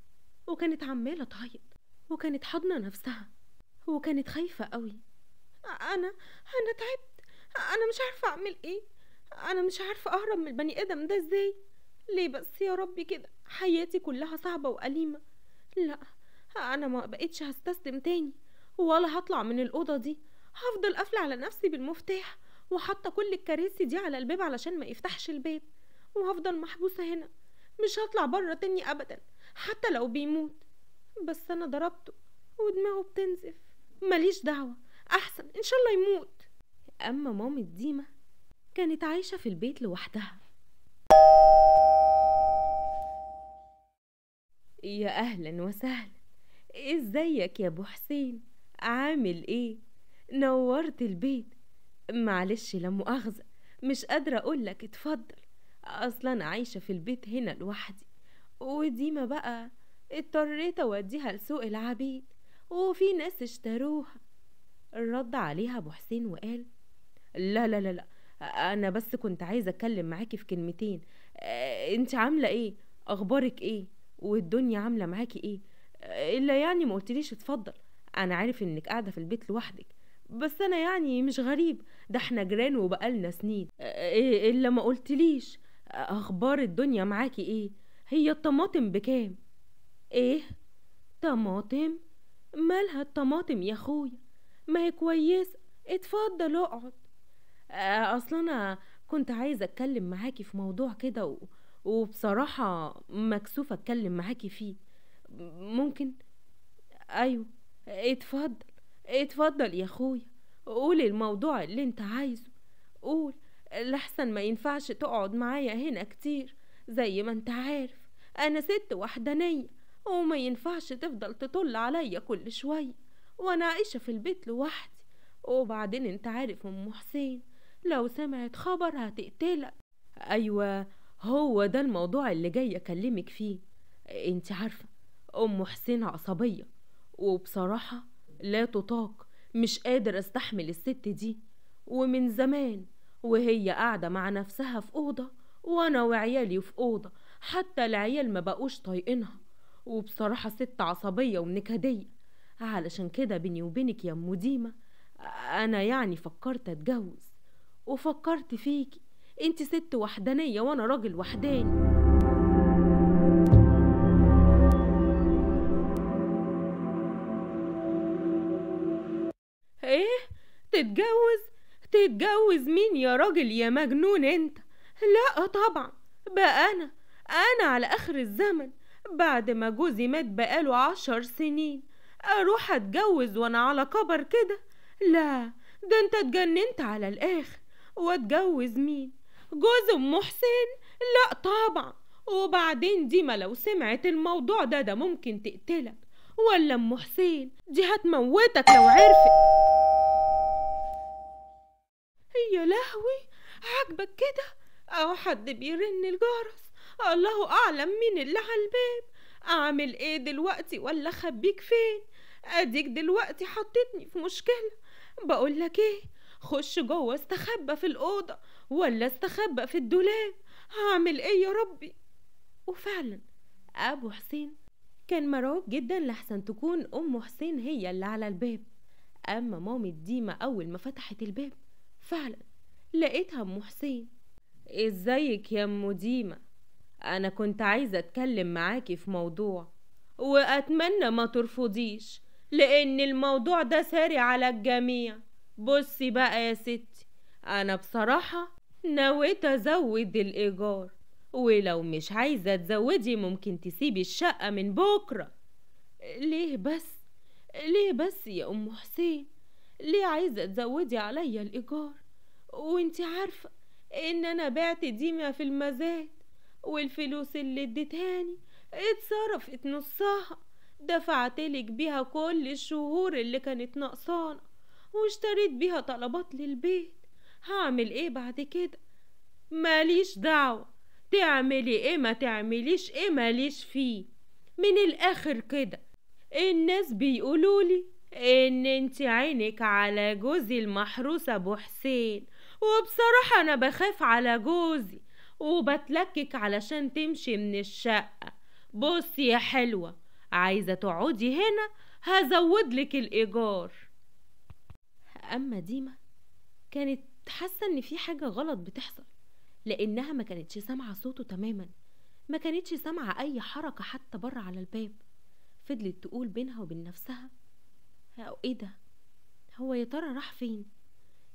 وكانت عمالة تعيط وكانت حاضنة نفسها وكانت خايفة قوي أنا أنا تعبت أنا مش عارفة أعمل إيه أنا مش عارفة أهرب من البني آدم ده إزاي ليه بس يا ربي كده حياتي كلها صعبة وأليمة لا أنا ما بقتش هستسلم تاني ولا هطلع من الأوضة دي هفضل قافلة على نفسي بالمفتاح وحاطة كل الكراسي دي على الباب علشان ما يفتحش الباب وهفضل محبوسة هنا مش هطلع بره تاني أبدا حتى لو بيموت بس أنا ضربته ودماغه بتنزف ماليش دعوة أحسن إن شاء الله يموت أما مامة ديما كانت عايشة في البيت لوحدها يا أهلا وسهلا إزيك يا أبو حسين عامل إيه نورت البيت معلش لا مؤاخذة مش قادرة أقولك اتفضل أصلا عايشة في البيت هنا لوحدي وديما بقى اضطريت أوديها لسوق العبيد وفي ناس اشتروها رد عليها أبو حسين وقال لا لا لا لا أنا بس كنت عايزة أتكلم معاكي في كلمتين اه أنت عاملة إيه؟ أخبارك إيه؟ والدنيا عاملة معاكي إيه؟ آه، إلا يعني ما قلتليش اتفضل أنا عارف إنك قاعدة في البيت لوحدك بس أنا يعني مش غريب ده احنا جيران وبقالنا سنين اه إيه إلا ما قلتليش اخبار الدنيا معاكي ايه هي الطماطم بكام ايه طماطم مالها الطماطم يا اخويا ما هي كويسه اتفضل اقعد آه، اصلا انا كنت عايزه اتكلم معاكي في موضوع كده و... وبصراحه مكسوفه اتكلم معاكي فيه ممكن ايوه اتفضل اتفضل يا اخويا قول الموضوع اللي انت عايزه قول لحسن ما ينفعش تقعد معايا هنا كتير زي ما انت عارف انا ست وحدانية وما ينفعش تفضل تطل عليا كل شوية وانا عايشة في البيت لوحدي وبعدين انت عارف ام حسين لو سمعت خبر هتقتلك ايوه هو ده الموضوع اللي جاي اكلمك فيه انت عارفة ام حسين عصبية وبصراحة لا تطاق مش قادر استحمل الست دي ومن زمان وهي قاعدة مع نفسها في أوضة وأنا وعيالي في أوضة حتى العيال ما بقوش طايقينها وبصراحة ست عصبية ونكدية علشان كده بيني وبينك يا أم ديمة أنا يعني فكرت أتجوز وفكرت فيكي انت ست وحدانية وأنا راجل وحداني إيه؟ تتجوز؟ تتجوز مين يا راجل يا مجنون انت لا طبعا بقى انا انا على اخر الزمن بعد ما جوزي مات بقاله عشر سنين اروح اتجوز وانا على كبر كده لا ده انت اتجننت على الاخر واتجوز مين جوز ام حسين لا طبعا وبعدين ديما لو سمعت الموضوع ده ده ممكن تقتلك ولا ام حسين دي هتموتك لو عرفت يا لهوي عجبك كده أو حد بيرن الجرس الله أعلم مين اللي على الباب أعمل إيه دلوقتي ولا أخبيك فين أديك دلوقتي حطيتني في مشكلة بقولك إيه خش جوه استخبى في الأوضة ولا استخبى في الدولاب هعمل إيه يا ربي وفعلا أبو حسين كان مرعوب جدا لحسن تكون أم حسين هي اللي على الباب أما مامي ديما أول ما فتحت الباب فعلا لقيتها ام حسين ازيك يا ام ديمة انا كنت عايزة اتكلم معاكي في موضوع واتمنى ما ترفضيش لان الموضوع ده ساري على الجميع بصي بقى يا ستي انا بصراحة نويت ازود الايجار ولو مش عايزة تزودي ممكن تسيبي الشقة من بكرة ليه بس ليه بس يا ام حسين ليه عايزة تزودي عليا الإيجار وانتي عارفة إن أنا بعت ديما في المزاد والفلوس اللي اديتهاني اتصرفت نصها دفعتلك بيها كل الشهور اللي كانت ناقصانا واشتريت بيها طلبات للبيت هعمل ايه بعد كده ماليش دعوة تعملي ايه ما تعمليش ايه ماليش فيه من الاخر كده الناس بيقولولي ان انت عينك على جوزي المحروس ابو حسين وبصراحة انا بخاف على جوزي وبتلكك علشان تمشي من الشقة بصي يا حلوة عايزة تقعدي هنا هزودلك الإيجار أما ديما كانت حاسة إن في حاجة غلط بتحصل لأنها ما كانتش سامعة صوته تماما ما كانتش سامعة أي حركة حتى بره على الباب فضلت تقول بينها وبين نفسها أو إيه ده هو يا ترى راح فين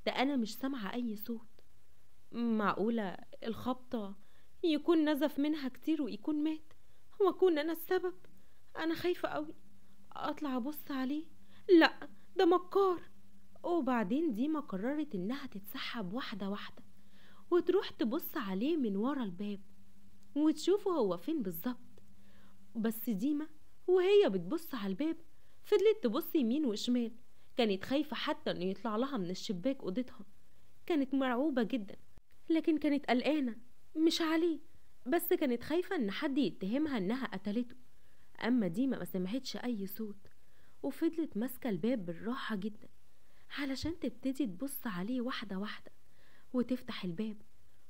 ده أنا مش سامعة أي صوت معقولة الخبطة يكون نزف منها كتير ويكون مات واكون أنا السبب أنا خايفة أوي أطلع أبص عليه لأ ده مكار وبعدين ديما قررت إنها تتسحب واحدة واحدة وتروح تبص عليه من ورا الباب وتشوفه هو فين بالظبط بس ديما وهي بتبص على الباب فضلت تبص يمين وشمال كانت خايفة حتى انه يطلع لها من الشباك اوضتها كانت مرعوبة جدا لكن كانت قلقانة مش عليه بس كانت خايفة ان حد يتهمها انها قتلته اما ديما ما سمعتش اي صوت وفضلت ماسكة الباب بالراحة جدا علشان تبتدي تبص عليه واحدة واحدة وتفتح الباب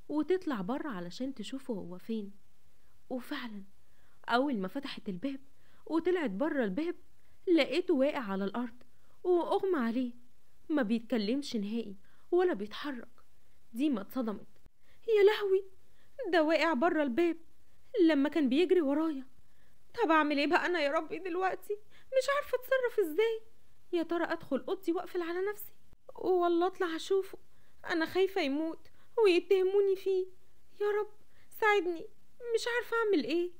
وتطلع بره علشان تشوفه هو فين وفعلا أول ما فتحت الباب وطلعت بره الباب لقيته واقع على الأرض وأغمى عليه ما بيتكلمش نهائي ولا بيتحرك ديما اتصدمت يا لهوي ده واقع بره الباب لما كان بيجري ورايا طب اعمل ايه بقى انا يا ربي دلوقتي مش عارفه اتصرف ازاي يا ترى ادخل اوضتي واقفل على نفسي والله اطلع اشوفه انا خايفه يموت ويتهموني فيه يا رب ساعدني مش عارفه اعمل ايه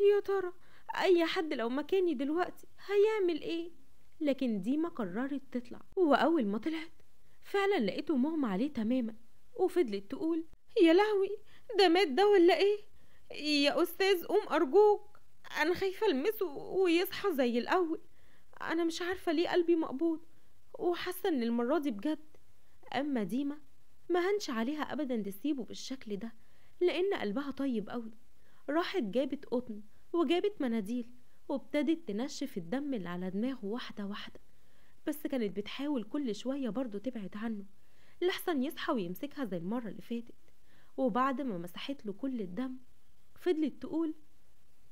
يا ترى اي حد لو مكاني دلوقتي هيعمل ايه لكن ديما قررت تطلع واول ما طلعت فعلا لقيته مغمى عليه تماما وفضلت تقول يا لهوي ده مات ده ولا ايه يا استاذ قوم ارجوك انا خايفه المسه ويصحى زي الاول انا مش عارفه ليه قلبي مقبوض وحاسه ان المره دي بجد اما ديما ما هنش عليها ابدا تسيبه بالشكل ده لان قلبها طيب قوي راحت جابت قطن وجابت مناديل وابتدت تنشف الدم اللي على دماغه واحدة واحدة بس كانت بتحاول كل شوية برضه تبعد عنه لحسن يصحى ويمسكها زي المرة اللي فاتت وبعد ما مسحت له كل الدم فضلت تقول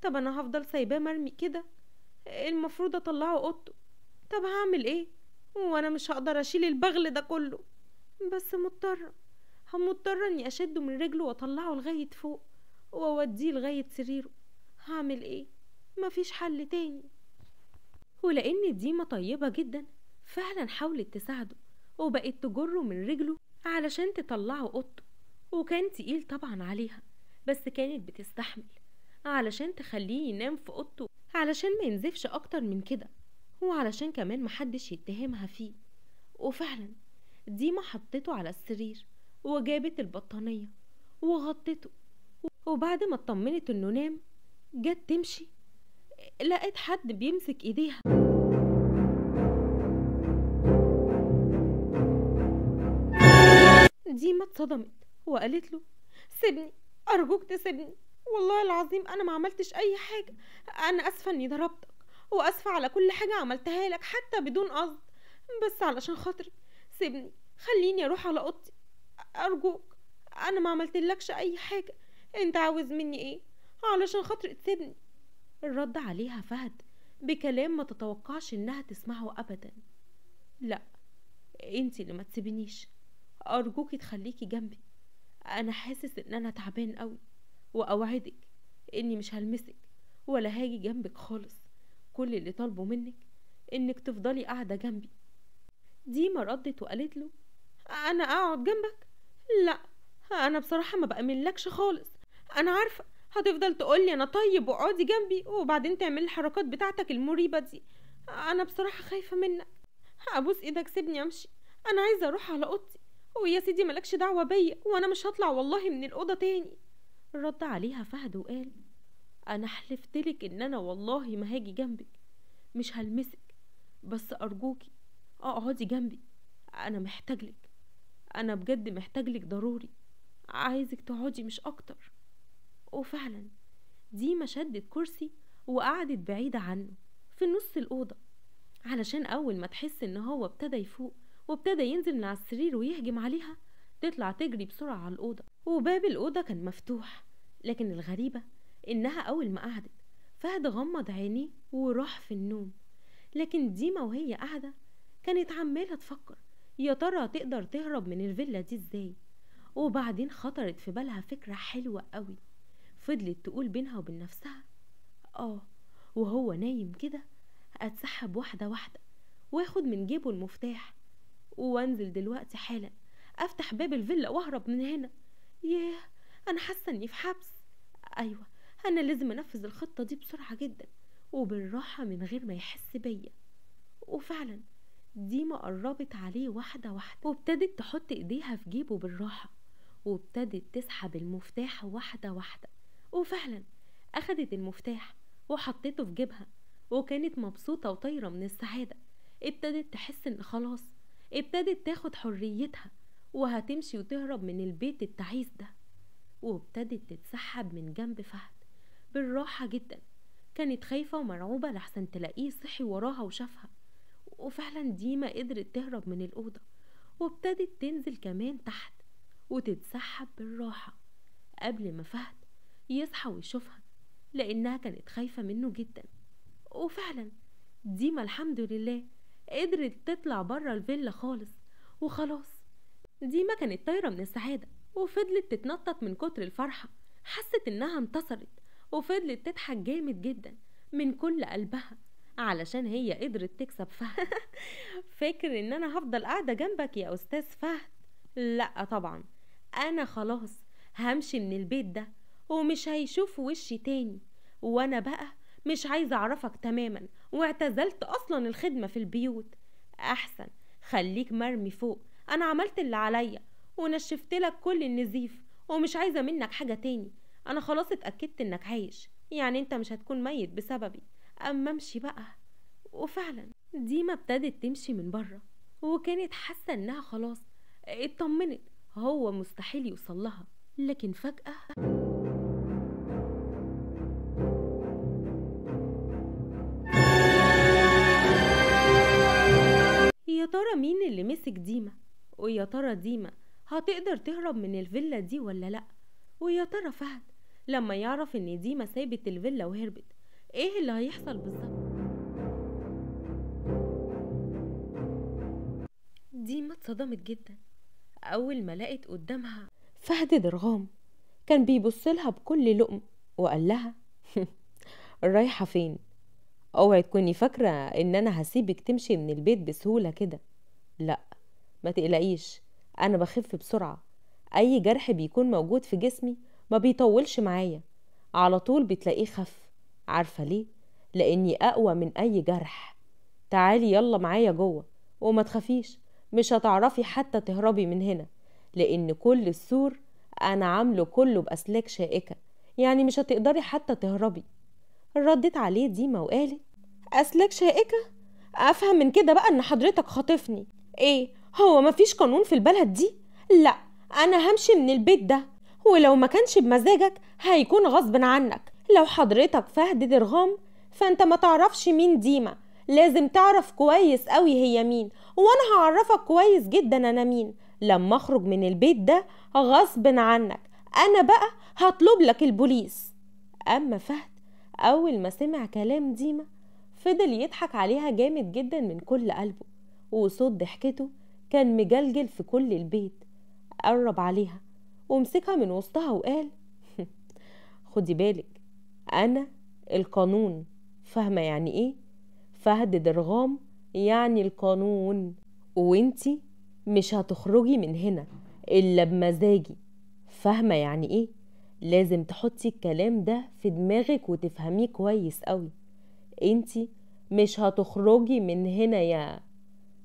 طب انا هفضل سايباه مرمي كده المفروض اطلعه اوضته طب هعمل ايه وانا مش هقدر اشيل البغل ده كله بس مضطره هم مضطره اني اشده من رجله واطلعه لغايه فوق واوديه لغايه سريره هعمل ايه مفيش حل تاني ولأن ديما طيبة جدا فعلا حاولت تساعده وبقت تجره من رجله علشان تطلعه اوضته وكان تقيل طبعا عليها بس كانت بتستحمل علشان تخليه ينام في اوضته علشان ما ينزفش اكتر من كده وعلشان كمان محدش يتهمها فيه وفعلا ديما حطته على السرير وجابت البطانية وغطته وبعد ما اطمنت انه نام جت تمشي لقيت حد بيمسك ايديها ديما اتصدمت وقالت له سيبني ارجوك تسيبني والله العظيم انا ما عملتش اي حاجه انا اسفه اني ضربتك واسفه على كل حاجه عملتها لك حتى بدون قصد بس علشان خاطري سيبني خليني اروح على اوضتي ارجوك انا ما عملتلكش اي حاجه انت عاوز مني ايه آه، علشان خاطر تسيبني رد عليها فهد بكلام ما تتوقعش انها تسمعه ابدا لا انتي اللي ما تسيبنيش ارجوكي تخليكي جنبي انا حاسس ان انا تعبان قوي واوعدك اني مش هلمسك ولا هاجي جنبك خالص كل اللي طالبه منك انك تفضلي قاعده جنبي ديما ردت وقالت له انا اقعد جنبك لا انا بصراحه ما بامنلكش خالص انا عارفه هتفضل تقولي انا طيب واقعدي جنبي وبعدين تعملي الحركات بتاعتك المريبه دي انا بصراحه خايفه منك هابوس ايدك سيبني امشي انا عايزه اروح على اوضتي ويا سيدي مالكش دعوه بيا وانا مش هطلع والله من الاوضه تاني رد عليها فهد وقال انا حلفتلك ان انا والله ما هاجي جنبك مش هلمسك بس ارجوكي اقعدي جنبي انا محتاجلك انا بجد محتاجلك ضروري عايزك تقعدي مش اكتر وفعلا ديما شدت كرسي وقعدت بعيدة عنه في نص الأوضة علشان أول ما تحس إن هو ابتدى يفوق وابتدى ينزل من على السرير ويهجم عليها تطلع تجري بسرعة على الأوضة وباب الأوضة كان مفتوح لكن الغريبة إنها أول ما قعدت فهد غمض عينيه وراح في النوم لكن ديما وهي قاعدة كانت عمالة تفكر يا ترى تقدر تهرب من الفيلا دي ازاي وبعدين خطرت في بالها فكرة حلوة قوي فضلت تقول بينها وبين نفسها اه وهو نايم كده اتسحب واحده واحده واخد من جيبه المفتاح وانزل دلوقتي حالا افتح باب الفيلا واهرب من هنا ياه انا حاسه اني في حبس ايوه انا لازم انفذ الخطه دي بسرعه جدا وبالراحه من غير ما يحس بيا وفعلا ديما قربت عليه واحده واحده وابتدت تحط ايديها في جيبه بالراحه وابتدت تسحب المفتاح واحده واحده وفعلا أخدت المفتاح وحطيته في جيبها وكانت مبسوطة وطايرة من السعادة ابتدت تحس إن خلاص ابتدت تاخد حريتها وهتمشي وتهرب من البيت التعيس ده وابتدت تتسحب من جنب فهد بالراحة جدا كانت خايفة ومرعوبة لحسن تلاقيه صحي وراها وشافها وفعلا ديما قدرت تهرب من الأوضة وابتدت تنزل كمان تحت وتتسحب بالراحة قبل ما فهد يصحى ويشوفها لأنها كانت خايفة منه جدا وفعلا ديما الحمد لله قدرت تطلع بره الفيلا خالص وخلاص ديما كانت طايرة من السعادة وفضلت تتنطط من كتر الفرحة حست إنها انتصرت وفضلت تضحك جامد جدا من كل قلبها علشان هي قدرت تكسب فهد فاكر ان انا هفضل قاعدة جنبك يا استاذ فهد لا طبعا انا خلاص همشي من البيت ده ومش هيشوفوا وشي تاني وانا بقى مش عايزه اعرفك تماما واعتزلت اصلا الخدمه في البيوت احسن خليك مرمي فوق انا عملت اللي عليا ونشفت لك كل النزيف ومش عايزه منك حاجه تاني انا خلاص اتاكدت انك عايش يعني انت مش هتكون ميت بسببي اما امشي بقى وفعلا ديما ابتدت تمشي من بره وكانت حاسه انها خلاص اطمنت هو مستحيل يوصل لها لكن فجاه يا ترى مين اللي مسك ديما ويا ترى ديما هتقدر تهرب من الفيلا دي ولا لأ ويا ترى فهد لما يعرف ان ديما سابت الفيلا وهربت ايه اللي هيحصل بالظبط ديما اتصدمت جدا اول ما لقت قدامها فهد درغام كان بيبصلها بكل لقم وقال لها رايحه فين اوعي تكوني فاكرة ان انا هسيبك تمشي من البيت بسهولة كده لا ما تقلقيش انا بخف بسرعة اي جرح بيكون موجود في جسمي ما بيطولش معايا على طول بتلاقيه خف عارفة ليه؟ لاني اقوى من اي جرح تعالي يلا معايا جوه وما تخافيش مش هتعرفي حتى تهربي من هنا لان كل السور انا عامله كله باسلاك شائكة يعني مش هتقدري حتى تهربي ردت عليه ديما وقالت أسلك شائكة أفهم من كده بقى إن حضرتك خاطفني إيه هو مفيش قانون في البلد دي لا أنا همشي من البيت ده ولو ما كانش بمزاجك هيكون غصب عنك لو حضرتك فهد درغام فأنت ما تعرفش مين ديما لازم تعرف كويس قوي هي مين وأنا هعرفك كويس جدا أنا مين لما أخرج من البيت ده غصب عنك أنا بقى هطلب لك البوليس أما فهد أول ما سمع كلام ديما فضل يضحك عليها جامد جدا من كل قلبه وصوت ضحكته كان مجلجل في كل البيت قرب عليها ومسكها من وسطها وقال خدي بالك أنا القانون فاهمة يعني إيه؟ فهد درغام يعني القانون وانتي مش هتخرجي من هنا إلا بمزاجي فاهمة يعني إيه؟ لازم تحطي الكلام ده في دماغك وتفهميه كويس قوي انتي مش هتخرجي من هنا يا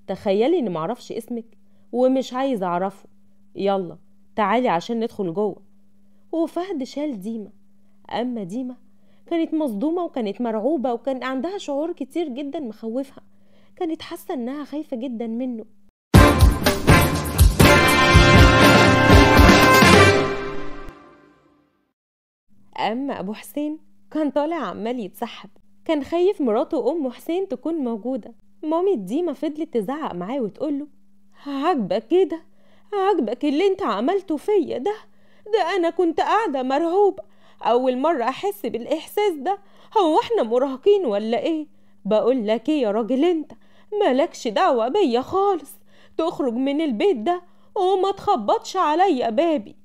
تخيلي اني معرفش اسمك ومش عايز اعرفه يلا تعالي عشان ندخل جوه وفهد شال ديما اما ديما كانت مصدومه وكانت مرعوبه وكان عندها شعور كتير جدا مخوفها كانت حاسه انها خايفه جدا منه أما أبو حسين كان طالع عمال يتسحب كان خايف مراته وأم حسين تكون موجودة مامي ديما فضلت تزعق معاه وتقوله عاجبك كده إيه عاجبك اللي انت عملته فيا ده ده أنا كنت قاعدة مرعوبة أول مرة أحس بالإحساس ده هو احنا مراهقين ولا إيه؟ بقول لك إيه يا راجل أنت مالكش دعوة بيا خالص تخرج من البيت ده وما تخبطش عليا بابي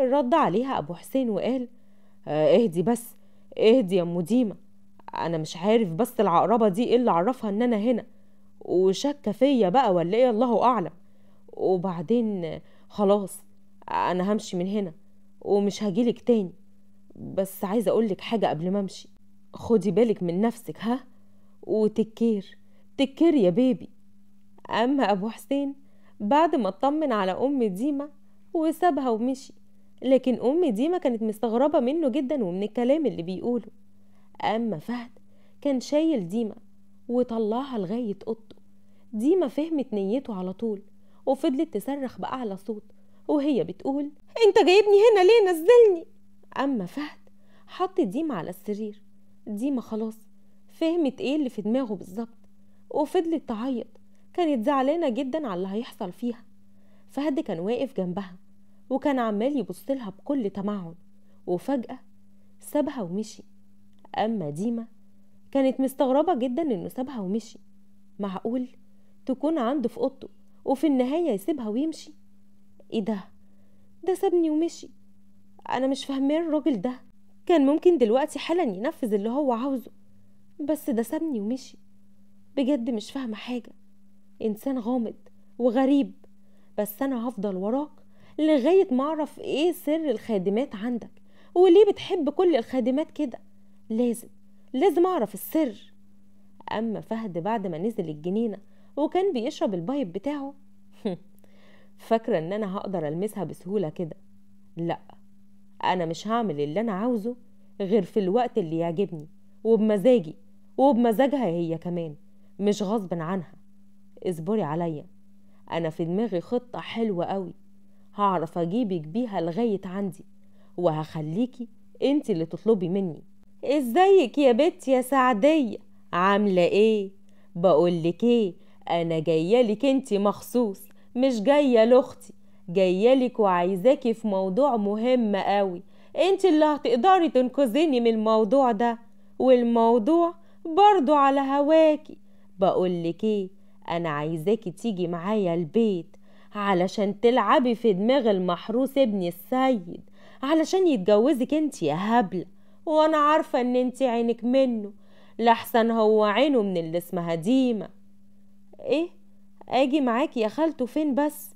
رد عليها أبو حسين وقال آه، اهدي بس اهدي يا ام ديما انا مش عارف بس العقربه دي ايه اللي عرفها ان انا هنا وشاكه فيا بقى ولا ايه الله اعلم وبعدين خلاص انا همشي من هنا ومش هجيلك تاني بس عايزه اقولك حاجه قبل ما امشي خدي بالك من نفسك ها وتكير تكير يا بيبي اما ابو حسين بعد ما اطمن على ام ديما وسابها ومشي لكن أم ديما كانت مستغربة منه جدا ومن الكلام اللي بيقوله أما فهد كان شايل ديما وطلعها لغاية أوضته ديما فهمت نيته على طول وفضلت تصرخ بأعلى صوت وهي بتقول انت جايبني هنا ليه نزلني أما فهد حط ديما على السرير ديما خلاص فهمت ايه اللي في دماغه بالظبط وفضلت تعيط كانت زعلانة جدا على اللي هيحصل فيها فهد كان واقف جنبها وكان عمال يبص لها بكل تمعن وفجأة سابها ومشي أما ديما كانت مستغربة جدا إنه سابها ومشي معقول تكون عنده في أوضته وفي النهاية يسيبها ويمشي إيه ده ده سابني ومشي أنا مش فاهمين الراجل ده كان ممكن دلوقتي حالا ينفذ اللي هو عاوزه بس ده سابني ومشي بجد مش فاهمة حاجة إنسان غامض وغريب بس أنا هفضل وراه لغاية ما أعرف إيه سر الخادمات عندك وليه بتحب كل الخادمات كده لازم لازم أعرف السر أما فهد بعد ما نزل الجنينة وكان بيشرب البايب بتاعه فاكرة إن أنا هقدر ألمسها بسهولة كده لأ أنا مش هعمل اللي أنا عاوزه غير في الوقت اللي يعجبني وبمزاجي وبمزاجها هي كمان مش غصب عنها اصبري عليا أنا في دماغي خطة حلوة قوي هعرف اجيبك بيها لغايه عندي وهخليكي انت اللي تطلبي مني ازيك يا بت يا سعديه عامله ايه بقولك ايه انا جايه لك انت مخصوص مش جايه لاختي جايه لك وعايزاكي في موضوع مهم قوي انت اللي هتقدري تنقذيني من الموضوع ده والموضوع برضو على هواكي بقولك ايه انا عايزاكي تيجي معايا البيت علشان تلعبي في دماغ المحروس ابن السيد علشان يتجوزك انت يا هبلة وانا عارفة ان انت عينك منه لحسن هو عينه من اللي اسمها ديما ايه اجي معاك يا خالته فين بس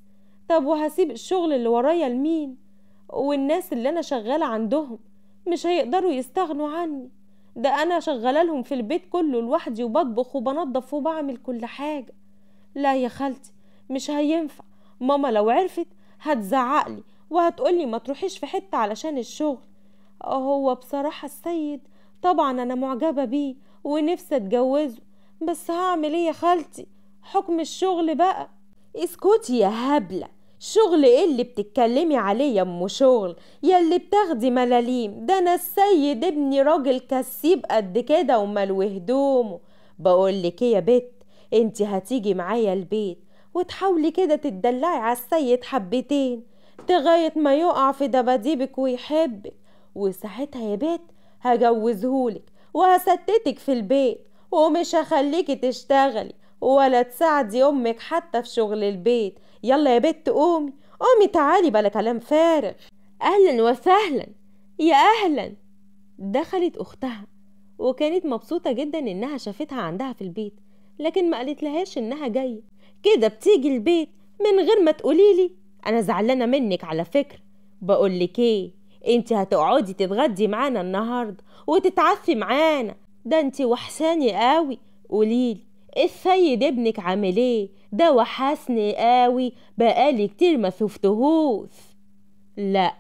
طب وهسيب الشغل اللي ورايا لمين والناس اللي انا شغالة عندهم مش هيقدروا يستغنوا عني ده انا شغاله لهم في البيت كله لوحدي وبطبخ وبنضف وبعمل كل حاجه لا يا خالتي مش هينفع ماما لو عرفت هتزعقلي وهتقولي ما تروحيش في حتة علشان الشغل هو بصراحة السيد طبعا أنا معجبة بيه ونفسي أتجوزه بس هعمل إيه يا خالتي حكم الشغل بقى اسكتي يا هبلة شغل ايه اللي بتتكلمي عليه يا ام شغل يا اللي بتاخدي ملاليم ده انا السيد ابني راجل كسيب قد كده وملوي هدومه بقولك ايه يا بت انت هتيجي معايا البيت وتحاولي كده تدلعي على السيد حبتين تغاية ما يقع في دباديبك ويحبك وساعتها يا بيت هجوزهولك وهستتك في البيت ومش هخليكي تشتغلي ولا تساعدي امك حتى في شغل البيت يلا يا بيت قومي قومي تعالي بلا كلام فارغ اهلا وسهلا يا اهلا دخلت اختها وكانت مبسوطه جدا انها شافتها عندها في البيت لكن ما قالت لهاش انها جايه كده بتيجي البيت من غير ما تقوليلي انا زعلانه منك على فكره بقولك ايه انت هتقعدي تتغدي معانا النهارده وتتعفي معانا ده انت وحشاني قوي قوليلي السيد ابنك عامل ايه ده وحشني قوي بقالي كتير ما شفتهوش لا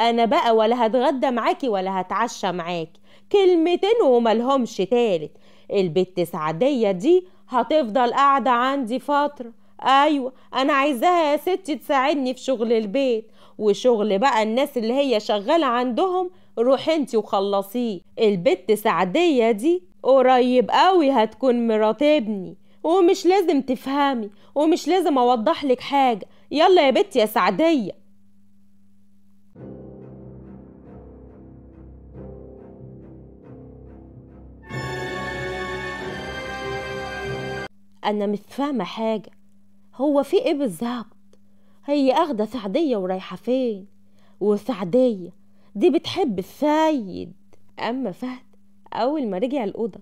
انا بقى ولا هتغدى معاكي ولا هتعشى معاكي كلمتين وملهمش تالت البت سعدية دي هتفضل قاعدة عندي فترة أيوة أنا عايزاها يا ستي تساعدني في شغل البيت وشغل بقى الناس اللي هي شغالة عندهم روح انتي وخلصيه البت سعدية دي قريب قوي هتكون مرات ابني ومش لازم تفهمي ومش لازم أوضحلك حاجة يلا يا بت يا سعدية أنا مش فاهمة حاجة هو في إيه بالظبط هي أخدة سعدية ورايحة فين وسعدية دي بتحب السيد أما فهد أول ما رجع الأوضة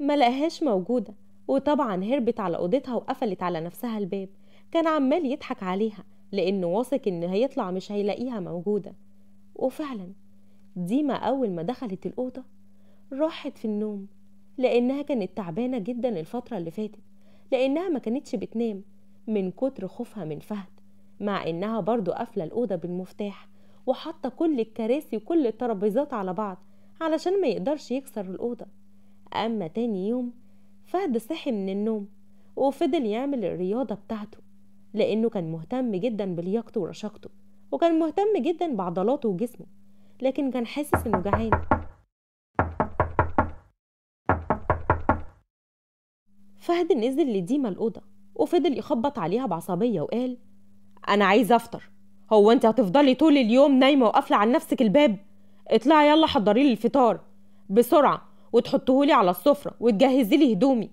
ما لقاهاش موجودة وطبعا هربت على أوضتها وقفلت على نفسها الباب كان عمال يضحك عليها لأنه واثق إن هيطلع مش هيلاقيها موجودة وفعلا ديما أول ما دخلت الأوضة راحت في النوم لأنها كانت تعبانة جدا الفترة اللي فاتت لأنها ما كانتش بتنام من كتر خوفها من فهد مع إنها برضو قافلة الأوضة بالمفتاح وحاطة كل الكراسي وكل الترابيزات على بعض علشان ما يقدرش يكسر الأوضة أما تاني يوم فهد صحي من النوم وفضل يعمل الرياضة بتاعته لأنه كان مهتم جدا بلياقته ورشاقته وكان مهتم جدا بعضلاته وجسمه لكن كان حاسس إنه جعان فهد نزل لديما الأوضة وفضل يخبط عليها بعصبية وقال أنا عايز أفطر هو أنت هتفضلي طول اليوم نايمة وقافلة عن نفسك الباب اطلعي يلا حضري لي الفطار بسرعة وتحطهولي على السفرة وتجهزي لي هدومي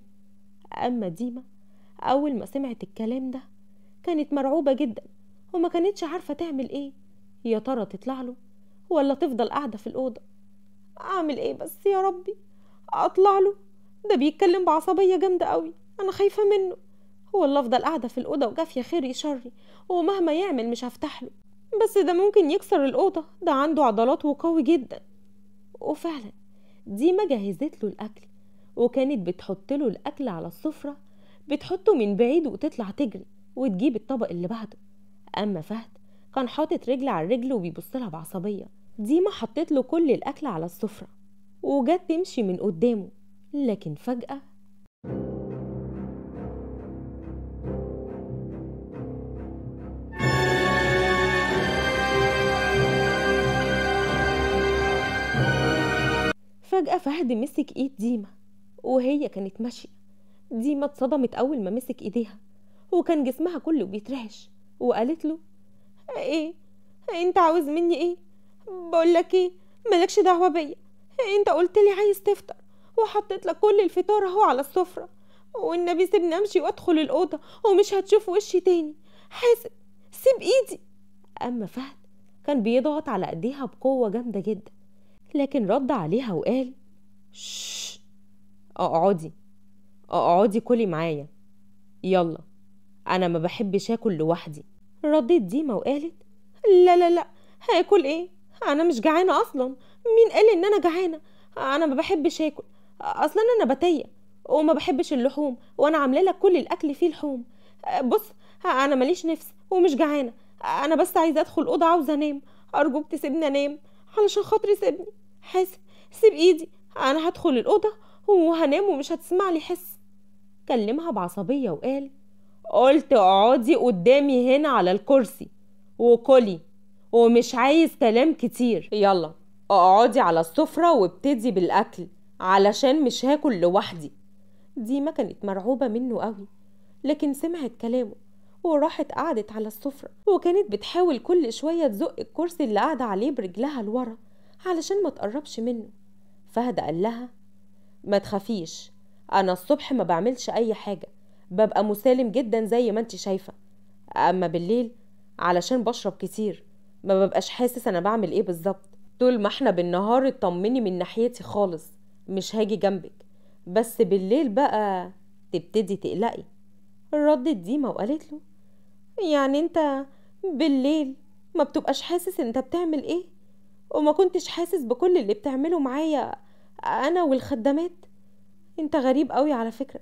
أما ديما أول ما سمعت الكلام ده كانت مرعوبة جدا وما كانتش عارفة تعمل إيه يا ترى تطلع له ولا تفضل قاعدة في الأوضة أعمل إيه بس يا ربي أطلع له ده بيتكلم بعصبية جامدة قوي أنا خايفة منه هو اللي أفضل قاعدة في الأوضة وجافية خيري شري ومهما يعمل مش هفتحله بس ده ممكن يكسر الأوضة ده عنده عضلات وقوي جدا وفعلا ديما جهزت له الأكل وكانت بتحط له الأكل على السفرة بتحطه من بعيد وتطلع تجري وتجيب الطبق اللي بعده أما فهد كان حاطط رجل على الرجل وبيبصلها بعصبية ديما حطيت له كل الأكل على السفرة وجت تمشي من قدامه لكن فجأة فجأة فهد مسك ايد ديما وهي كانت ماشية ديما اتصدمت أول ما مسك ايديها وكان جسمها كله بيترعش وقالت له ايه انت عاوز مني ايه بقولك ايه مالكش دعوه بيا انت قلت لي عايز تفطر وحطيت لك كل الفطار اهو على السفره والنبي سيبني امشي وادخل الاوضه ومش هتشوف وشي تاني حاسب سيب ايدي اما فهد كان بيضغط على ايديها بقوه جامده جدا لكن رد عليها وقال شش اقعدي اقعدي كلي معايا يلا انا ما بحبش اكل لوحدي ردت ديما وقالت لا لا لا هاكل ايه انا مش جعانه اصلا مين قال ان انا جعانه انا ما بحبش اكل اصلا انا نباتيه وما بحبش اللحوم وانا عامله لك كل الاكل فيه لحوم بص انا ماليش نفس ومش جعانه انا بس عايزه ادخل اوضه عاوزه انام ارجوك تسيبني انام علشان خاطري سيبني حاسب سيب ايدي انا هدخل الاوضه وهنام ومش هتسمع لي حس كلمها بعصبيه وقال قلت اقعدي قدامي هنا على الكرسي وكلي ومش عايز كلام كتير يلا اقعدي على السفره وابتدي بالاكل علشان مش هاكل لوحدي ديما كانت مرعوبة منه قوي لكن سمعت كلامه وراحت قعدت على السفرة وكانت بتحاول كل شوية تزق الكرسي اللي قاعدة عليه برجلها لورا علشان ما تقربش منه فهد قال لها ما تخافيش أنا الصبح ما بعملش أي حاجة ببقى مسالم جدا زي ما انت شايفة أما بالليل علشان بشرب كتير ما ببقاش حاسس أنا بعمل إيه بالظبط طول ما احنا بالنهار اطمني من ناحيتي خالص مش هاجي جنبك بس بالليل بقى تبتدي تقلقي ردت ديما وقالت له يعني انت بالليل ما بتبقاش حاسس انت بتعمل ايه وما كنتش حاسس بكل اللي بتعمله معايا انا والخدامات انت غريب قوي على فكرة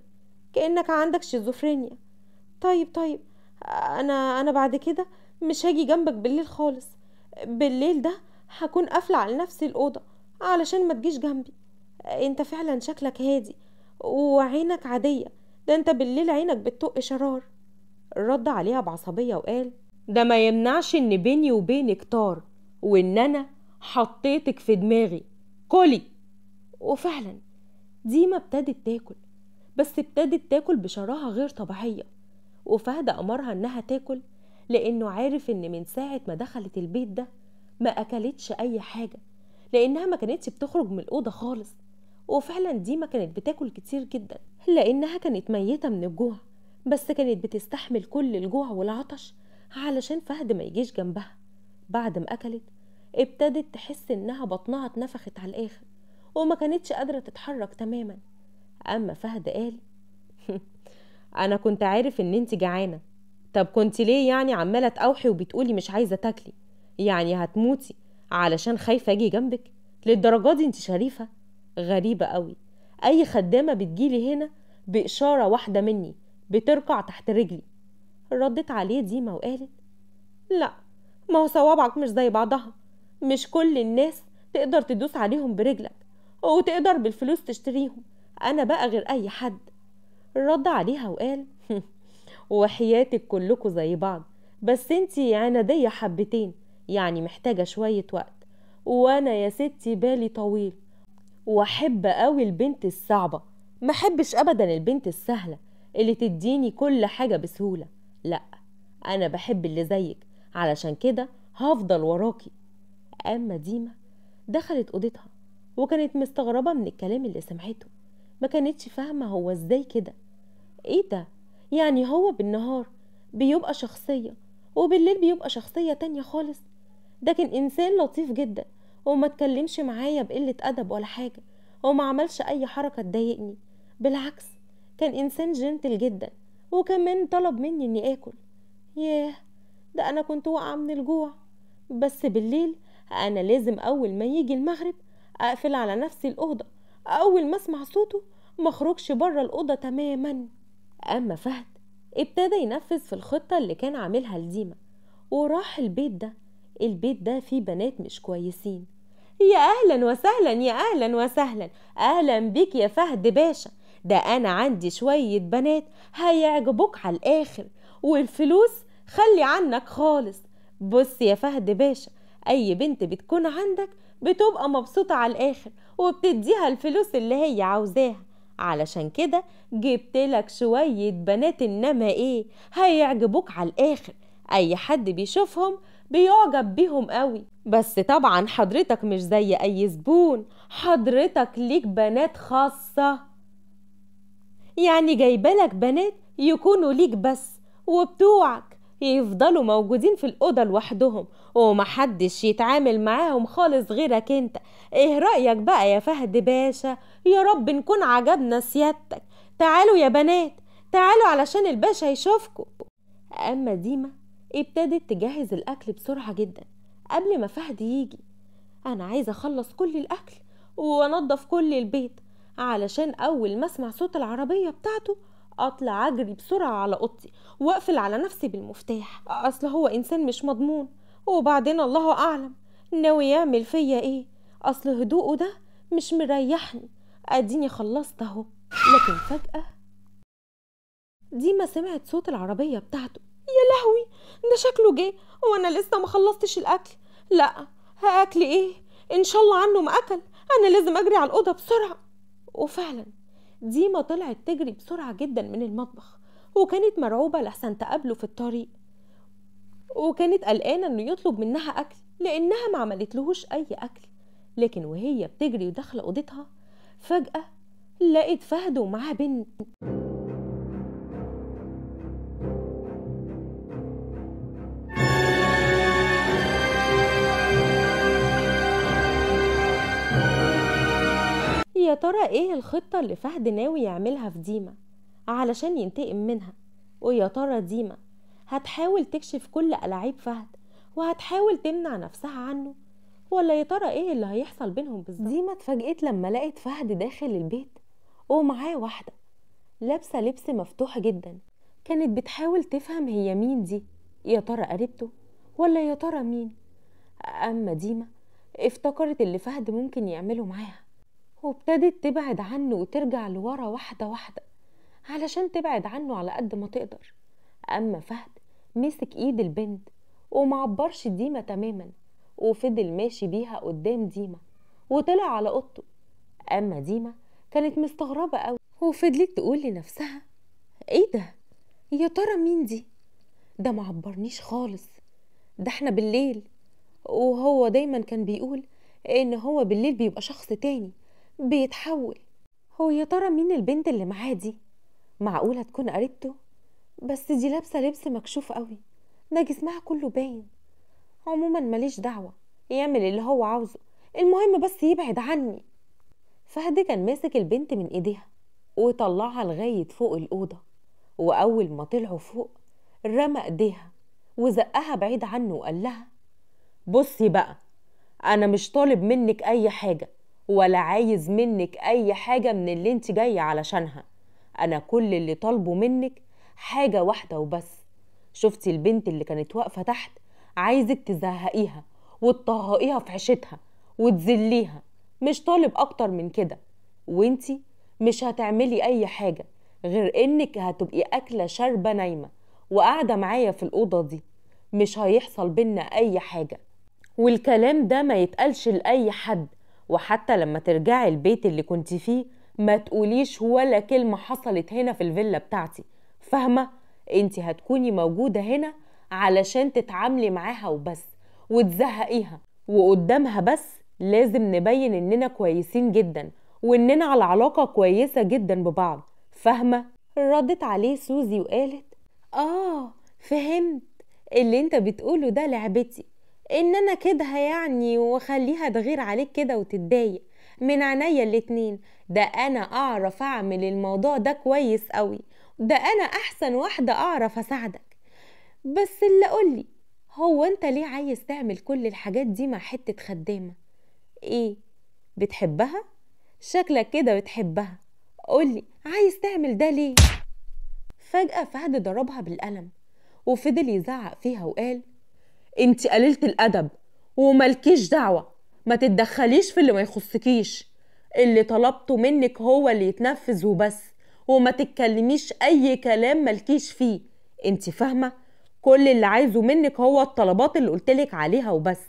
كأنك عندك شيزوفرينيا طيب طيب انا انا بعد كده مش هاجي جنبك بالليل خالص بالليل ده هكون قافلة على نفسي الأوضة علشان ما تجيش جنبي انت فعلا شكلك هادي وعينك عادية ده انت بالليل عينك بتطق شرار رد عليها بعصبية وقال ده ما يمنعش ان بيني وبينك طار وان انا حطيتك في دماغي كلي وفعلا ديما ابتدت تاكل بس ابتدت تاكل بشراهة غير طبيعية وفهد أمرها إنها تاكل لأنه عارف إن من ساعة ما دخلت البيت ده ما أكلتش أي حاجة لأنها ما كانتش بتخرج من الأوضة خالص وفعلا ديما كانت بتاكل كتير جدا لأنها كانت ميتة من الجوع بس كانت بتستحمل كل الجوع والعطش علشان فهد ما يجيش جنبها بعد ما أكلت ابتدت تحس إنها بطنها اتنفخت على الآخر وما كانتش قادرة تتحرك تماما أما فهد قال أنا كنت عارف إن أنت جعانة طب كنت ليه يعني عمالة تأوحي وبتقولي مش عايزة تاكلي يعني هتموتي علشان خايفة أجي جنبك للدرجة دي أنت شريفة غريبة قوي أي خدامة بتجيلي هنا بإشارة واحدة مني بتركع تحت رجلي ردت عليه ديما وقالت لا ما هو صوابعك مش زي بعضها مش كل الناس تقدر تدوس عليهم برجلك وتقدر بالفلوس تشتريهم أنا بقى غير أي حد رد عليها وقال وحياتك كلكوا زي بعض بس انتي عنادية حبتين يعني محتاجة شوية وقت وأنا يا ستي بالي طويل واحب قوي البنت الصعبه ما ابدا البنت السهله اللي تديني كل حاجه بسهوله لا انا بحب اللي زيك علشان كده هفضل وراكي اما ديما دخلت اوضتها وكانت مستغربه من الكلام اللي سمعته ما كانتش فاهمه هو ازاي كده ايه ده يعني هو بالنهار بيبقى شخصيه وبالليل بيبقى شخصيه تانية خالص ده كان انسان لطيف جدا وما اتكلمش معايا بقلة أدب ولا حاجة وما عملش أي حركة تضايقني بالعكس كان إنسان جنتل جدا وكمان طلب مني إني آكل ياه ده أنا كنت واقعة من الجوع بس بالليل أنا لازم أول ما يجي المغرب أقفل على نفسي الأوضة أول ما أسمع صوته مخرجش بره الأوضة تماما أما فهد ابتدى ينفذ في الخطة اللي كان عاملها لديما وراح البيت ده البيت ده فيه بنات مش كويسين يا أهلا وسهلا يا أهلا وسهلا أهلا بك يا فهد باشا ده أنا عندي شوية بنات هيعجبوك على الآخر والفلوس خلي عنك خالص بص يا فهد باشا أي بنت بتكون عندك بتبقى مبسوطة على الآخر وبتديها الفلوس اللي هي عاوزاها علشان كده جبت لك شوية بنات إنما إيه هيعجبوك على الآخر أي حد بيشوفهم بيعجب بيهم قوي بس طبعا حضرتك مش زي اي زبون حضرتك ليك بنات خاصة يعني جايبالك بنات يكونوا ليك بس وبتوعك يفضلوا موجودين في الأوضة لوحدهم ومحدش يتعامل معاهم خالص غيرك انت ايه رأيك بقى يا فهد باشا يا رب نكون عجبنا سيادتك تعالوا يا بنات تعالوا علشان الباشا يشوفكم أما ديما ابتدت تجهز الأكل بسرعة جدا قبل ما فهد يجي أنا عايزة أخلص كل الأكل وأنضف كل البيت علشان أول ما أسمع صوت العربية بتاعته أطلع أجري بسرعة على أوضتي وأقفل على نفسي بالمفتاح أصل هو إنسان مش مضمون وبعدين الله أعلم ناوي يعمل فيا إيه أصل هدوءه ده مش مريحني أديني خلصت أهو لكن فجأة ديما سمعت صوت العربية بتاعته يا لهوي ده شكله جه وانا لسه ما خلصتش الاكل لا هاكل ايه ان شاء الله عنه ما اكل انا لازم اجري على الاوضه بسرعه وفعلا ديما طلعت تجري بسرعه جدا من المطبخ وكانت مرعوبه لحسن تقابله في الطريق وكانت قلقانه انه يطلب منها اكل لانها ما عملتلهوش اي اكل لكن وهي بتجري وداخله اوضتها فجاه لقت فهد ومعاه بنت يا ترى ايه الخطة اللي فهد ناوي يعملها في ديما علشان ينتقم منها ويا ترى ديما هتحاول تكشف كل ألاعيب فهد وهتحاول تمنع نفسها عنه ولا يا ترى ايه اللي هيحصل بينهم بالظبط ديما اتفاجئت لما لقت فهد داخل البيت ومعاه واحدة لابسة لبس مفتوح جدا كانت بتحاول تفهم هي مين دي يا ترى قريبته ولا يا ترى مين أما ديما افتكرت اللي فهد ممكن يعمله معاها وابتدت تبعد عنه وترجع لورا واحدة واحدة علشان تبعد عنه على قد ما تقدر أما فهد مسك إيد البنت ومعبرش ديما تماما وفضل ماشي بيها قدام ديما وطلع على أوضته أما ديما كانت مستغربة أوي وفضلت تقول لنفسها إيه ده؟ يا ترى مين دي؟ ده معبرنيش خالص ده احنا بالليل وهو دايما كان بيقول إن هو بالليل بيبقى شخص تاني بيتحول هو يا ترى مين البنت اللي معاه دي معقولة تكون قريبته بس دي لابسة لبس مكشوف قوي ده جسمها كله باين عموما ماليش دعوة يعمل اللي هو عاوزه المهم بس يبعد عني فهد كان ماسك البنت من ايديها وطلعها لغاية فوق الأوضة وأول ما طلعوا فوق رمى ايديها وزقها بعيد عنه وقال لها بصي بقى أنا مش طالب منك أي حاجة ولا عايز منك أي حاجة من اللي انت جاية علشانها أنا كل اللي طالبه منك حاجة واحدة وبس شفتي البنت اللي كانت واقفة تحت عايزك تزهقيها وتطهقيها في عيشتها وتذليها مش طالب أكتر من كده وانتي مش هتعملي أي حاجة غير إنك هتبقي أكلة شاربة نايمة وقاعدة معايا في الأوضة دي مش هيحصل بينا أي حاجة والكلام ده ما يتقالش لأي حد وحتى لما ترجعي البيت اللي كنت فيه ما تقوليش ولا كلمة حصلت هنا في الفيلا بتاعتي فاهمة؟ انت هتكوني موجودة هنا علشان تتعاملي معاها وبس وتزهقيها وقدامها بس لازم نبين اننا كويسين جدا واننا على علاقة كويسة جدا ببعض فاهمة؟ ردت عليه سوزي وقالت آه فهمت اللي انت بتقوله ده لعبتي ان انا كدها يعني واخليها تغير عليك كده وتتضايق من عينيا الاتنين ده انا اعرف اعمل الموضوع ده كويس قوي ده انا احسن واحدة اعرف اساعدك بس اللي قولي هو انت ليه عايز تعمل كل الحاجات دي مع حتة خدامة ايه بتحبها شكلك كده بتحبها قولي عايز تعمل ده ليه فجأة فهد ضربها بالقلم وفضل يزعق فيها وقال انت قليله الادب وملكيش دعوه ما تتدخليش في اللي ما يخصكيش اللي طلبته منك هو اللي يتنفذ وبس وما تتكلميش اي كلام ملكيش فيه انت فاهمه كل اللي عايزه منك هو الطلبات اللي قلتلك عليها وبس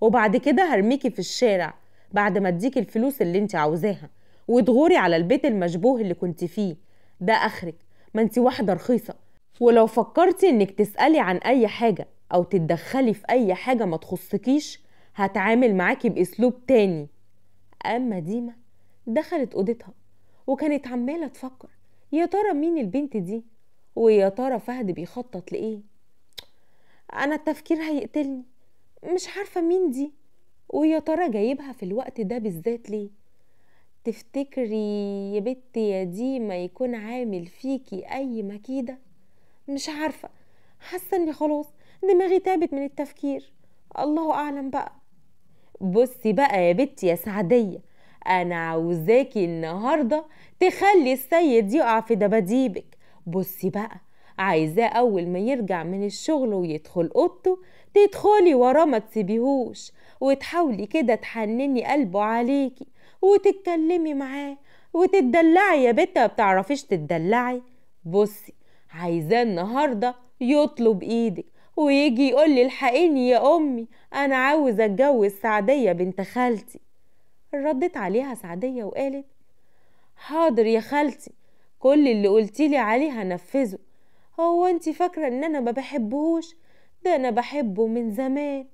وبعد كده هرميكي في الشارع بعد ما اديكي الفلوس اللي انت عاوزاها وتغوري على البيت المشبوه اللي كنت فيه ده اخرك ما انت واحده رخيصه ولو فكرتي انك تسالي عن اي حاجه او تتدخلي في اي حاجه ما تخصكيش هتعامل معاكي باسلوب تاني اما ديما دخلت اوضتها وكانت عماله تفكر يا ترى مين البنت دي ويا ترى فهد بيخطط لايه انا التفكير هيقتلني مش عارفه مين دي ويا ترى جايبها في الوقت ده بالذات ليه تفتكري يا بت يا ديما يكون عامل فيكي اي مكيده مش عارفه حاسه اني خلاص دماغي تعبت من التفكير الله أعلم بقى بصي بقى يا بنتي يا سعدية أنا عاوزاكي النهاردة تخلي السيد يقع في دباديبك بصي بقى عايزاه أول ما يرجع من الشغل ويدخل أوضته تدخلي وراه ما تسيبيهوش وتحاولي كده تحنني قلبه عليكي وتتكلمي معاه وتتدلعي يا بت ما بتعرفيش تتدلعي بصي عايزاه النهارده يطلب ايدك ويجي يقول لي الحقيني يا امي انا عاوز اتجوز سعديه بنت خالتي ردت عليها سعديه وقالت حاضر يا خالتي كل اللي قلتيلي عليه هنفذه هو انت فاكره ان انا ما بحبهوش ده انا بحبه من زمان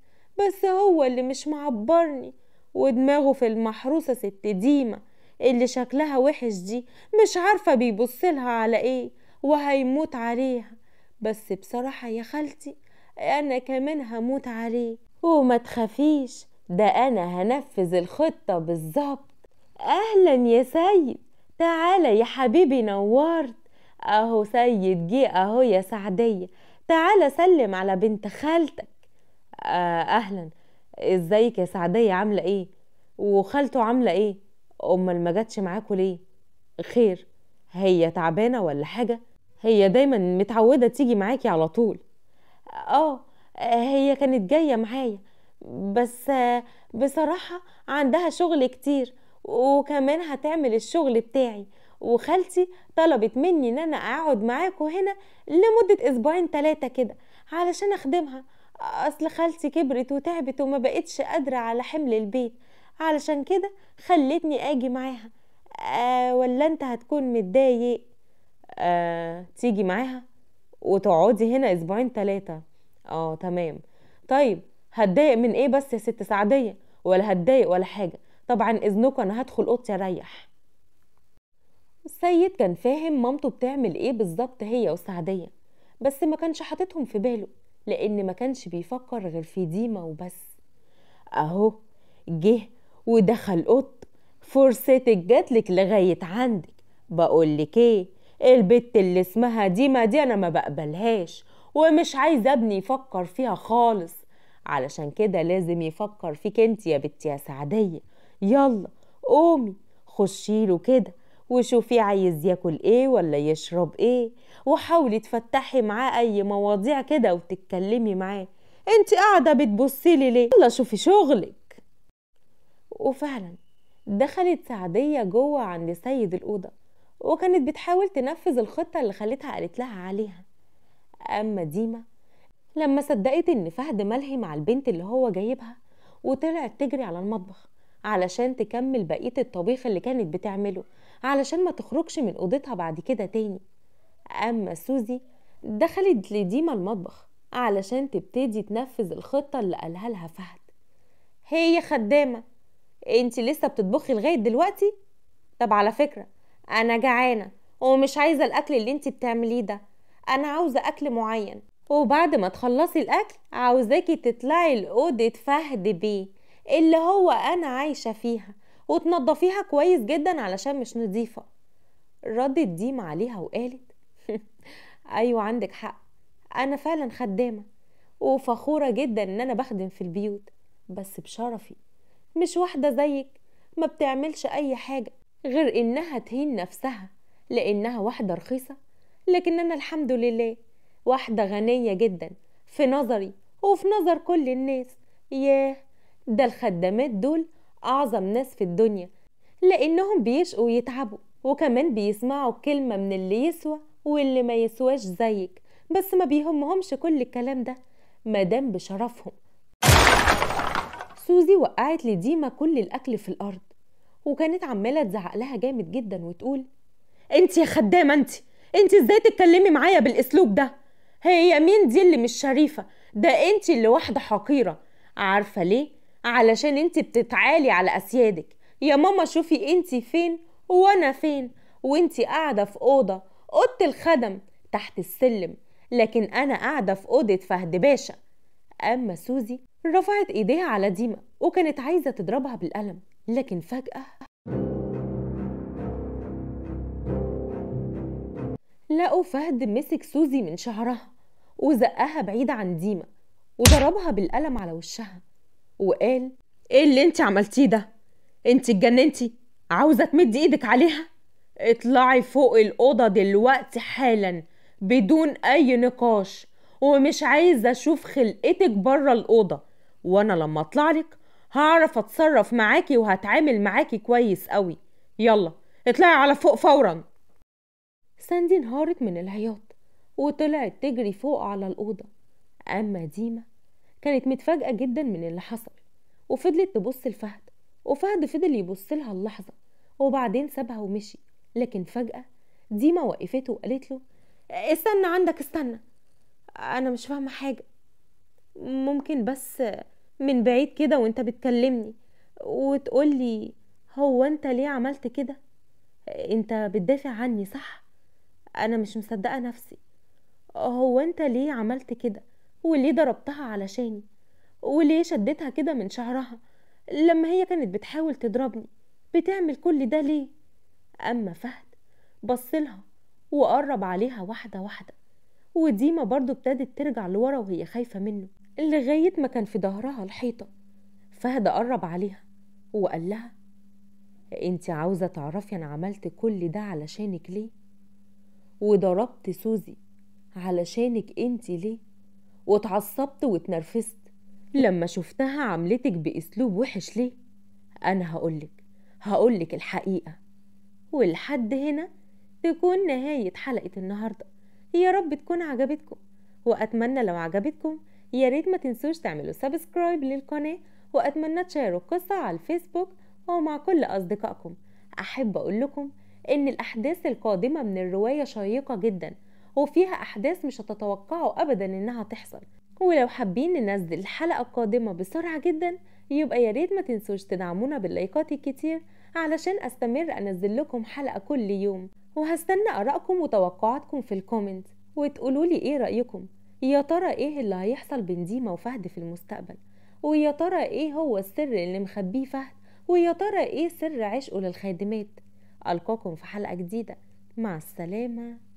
بس هو اللي مش معبرني ودماغه في المحروسه ست ديمه اللي شكلها وحش دي مش عارفه بيبصلها على ايه وهيموت عليها بس بصراحه يا خالتي أنا كمان هموت عليه وما تخافيش ده أنا هنفذ الخطة بالظبط أهلا يا سيد تعالى يا حبيبي نورت أهو سيد جه أهو يا سعدية تعالى سلم على بنت خالتك آه، أهلا ازيك يا سعدية عاملة ايه وخالته عاملة ايه أمال ما جاتش معاكوا ليه خير هي تعبانة ولا حاجة هي دايما متعودة تيجي معاكي على طول اه هي كانت جايه معايا بس بصراحه عندها شغل كتير وكمان هتعمل الشغل بتاعي وخالتي طلبت مني ان انا اقعد معاكم هنا لمده اسبوعين تلاتة كده علشان اخدمها اصل خالتي كبرت وتعبت وما بقتش قادره على حمل البيت علشان كده خلتني اجي معاها آه ولا انت هتكون متضايق آه تيجي معاها وتقعدي هنا اسبوعين ثلاثه اه تمام طيب هتضايق من ايه بس يا ست سعديه ولا هتضايق ولا حاجه طبعا اذنكم انا هدخل اوضتي اريح السيد كان فاهم مامته بتعمل ايه بالظبط هي وسعديه بس ما كانش حاططهم في باله لان ما كانش بيفكر غير في ديما وبس اهو جه ودخل اوضته فرصتك جاتلك لغايه عندك بقولك ايه البت اللي اسمها ديما دي انا ما بقبلهاش ومش عايزه ابني يفكر فيها خالص علشان كده لازم يفكر فيك انت يا بت يا سعديه يلا قومي خشيله كده وشوفي عايز ياكل ايه ولا يشرب ايه وحاولي تفتحي معاه اي مواضيع كده وتتكلمي معاه انت قاعده بتبصي لي ليه يلا شوفي شغلك وفعلا دخلت سعديه جوه عند سيد الاوضه وكانت بتحاول تنفذ الخطة اللي خالتها قالت لها عليها أما ديما لما صدقت إن فهد ملهي مع البنت اللي هو جايبها وطلعت تجري على المطبخ علشان تكمل بقية الطبيخ اللي كانت بتعمله علشان ما تخرجش من أوضتها بعد كده تاني أما سوزي دخلت لديما المطبخ علشان تبتدي تنفذ الخطة اللي قالها لها فهد هي خدامة انت لسه بتطبخي لغاية دلوقتي؟ طب على فكرة انا جعانه ومش عايزه الاكل اللي انت بتعمليه ده انا عاوزه اكل معين وبعد ما تخلصي الاكل عاوزاكي تطلعي لاوضه فهد بيه اللي هو انا عايشه فيها وتنضفيها كويس جدا علشان مش نظيفه ردت ديما عليها وقالت ايوه عندك حق انا فعلا خدامه وفخوره جدا ان انا بخدم في البيوت بس بشرفي مش واحده زيك ما بتعملش اي حاجه غير إنها تهين نفسها لأنها واحدة رخيصة لكن أنا الحمد لله واحدة غنية جدا في نظري وفي نظر كل الناس ياه ده الخدامات دول أعظم ناس في الدنيا لأنهم بيشقوا ويتعبوا وكمان بيسمعوا كلمة من اللي يسوى واللي ما يسواش زيك بس ما بيهمهمش كل الكلام ده مادام بشرفهم سوزي وقعت لديما كل الأكل في الأرض وكانت عماله تزعق لها جامد جدا وتقول انت يا خدامه انت انت ازاي تتكلمي معايا بالاسلوب ده هي مين دي اللي مش شريفه ده انت اللي واحده حقيره عارفه ليه علشان انت بتتعالي على اسيادك يا ماما شوفي انت فين وانا فين وانت قاعده في اوضه اوضه الخدم تحت السلم لكن انا قاعده في اوضه فهد باشا اما سوزي رفعت ايديها على ديما وكانت عايزه تضربها بالقلم لكن فجاه لقوا فهد مسك سوزي من شعرها وزقها بعيد عن ديما وضربها بالقلم على وشها وقال ايه اللي انت عملتيه ده انت اتجننتي عاوزه تمدي ايدك عليها اطلعي فوق الاوضه دلوقتي حالا بدون اي نقاش ومش عايزه اشوف خلقتك بره الاوضه وانا لما اطلع لك هعرف اتصرف معاكي وهتعامل معاكي كويس قوي يلا اطلعي على فوق فورا ساندي انهارت من العياط وطلعت تجري فوق على الأوضة أما ديما كانت متفاجئة جدا من اللي حصل وفضلت تبص لفهد وفهد فضل يبص لها اللحظة وبعدين سابها ومشي لكن فجأة ديما وقفته وقالت له استنى عندك استنى أنا مش فاهمة حاجة ممكن بس من بعيد كده وانت بتكلمني وتقولي هو انت ليه عملت كده انت بتدافع عني صح انا مش مصدقه نفسي هو انت ليه عملت كده وليه ضربتها علشاني وليه شدتها كده من شعرها لما هي كانت بتحاول تضربني بتعمل كل ده ليه اما فهد بصلها وقرب عليها واحده واحده وديما برضو ابتدت ترجع لورا وهي خايفه منه لغايه ما كان في ظهرها الحيطه فهد قرب عليها وقال لها انت عاوزه تعرفي انا عملت كل ده علشانك ليه وضربت سوزي علشانك انت ليه واتعصبت واتنرفزت لما شفتها عملتك باسلوب وحش ليه انا هقولك هقولك الحقيقه ولحد هنا تكون نهايه حلقه النهارده يا رب تكون عجبتكم واتمنى لو عجبتكم يا ريت ما تنسوش تعملوا سبسكرايب للقناه واتمنى تشاركوا القصه على الفيسبوك ومع كل اصدقائكم احب اقول لكم إن الأحداث القادمة من الرواية شيقة جدا وفيها أحداث مش هتتوقعوا أبدا إنها تحصل ولو حابين ننزل الحلقة القادمة بسرعة جدا يبقى يا ريت ما تنسوش تدعمونا باللايكات الكتير علشان أستمر أنزل لكم حلقة كل يوم وهستنى آرائكم وتوقعاتكم في الكومنت وتقولوا لي إيه رأيكم يا ترى إيه اللي هيحصل بين ديما وفهد في المستقبل ويا ترى إيه هو السر اللي مخبيه فهد ويا ترى إيه سر عشقه للخادمات ألقاكم في حلقة جديدة مع السلامة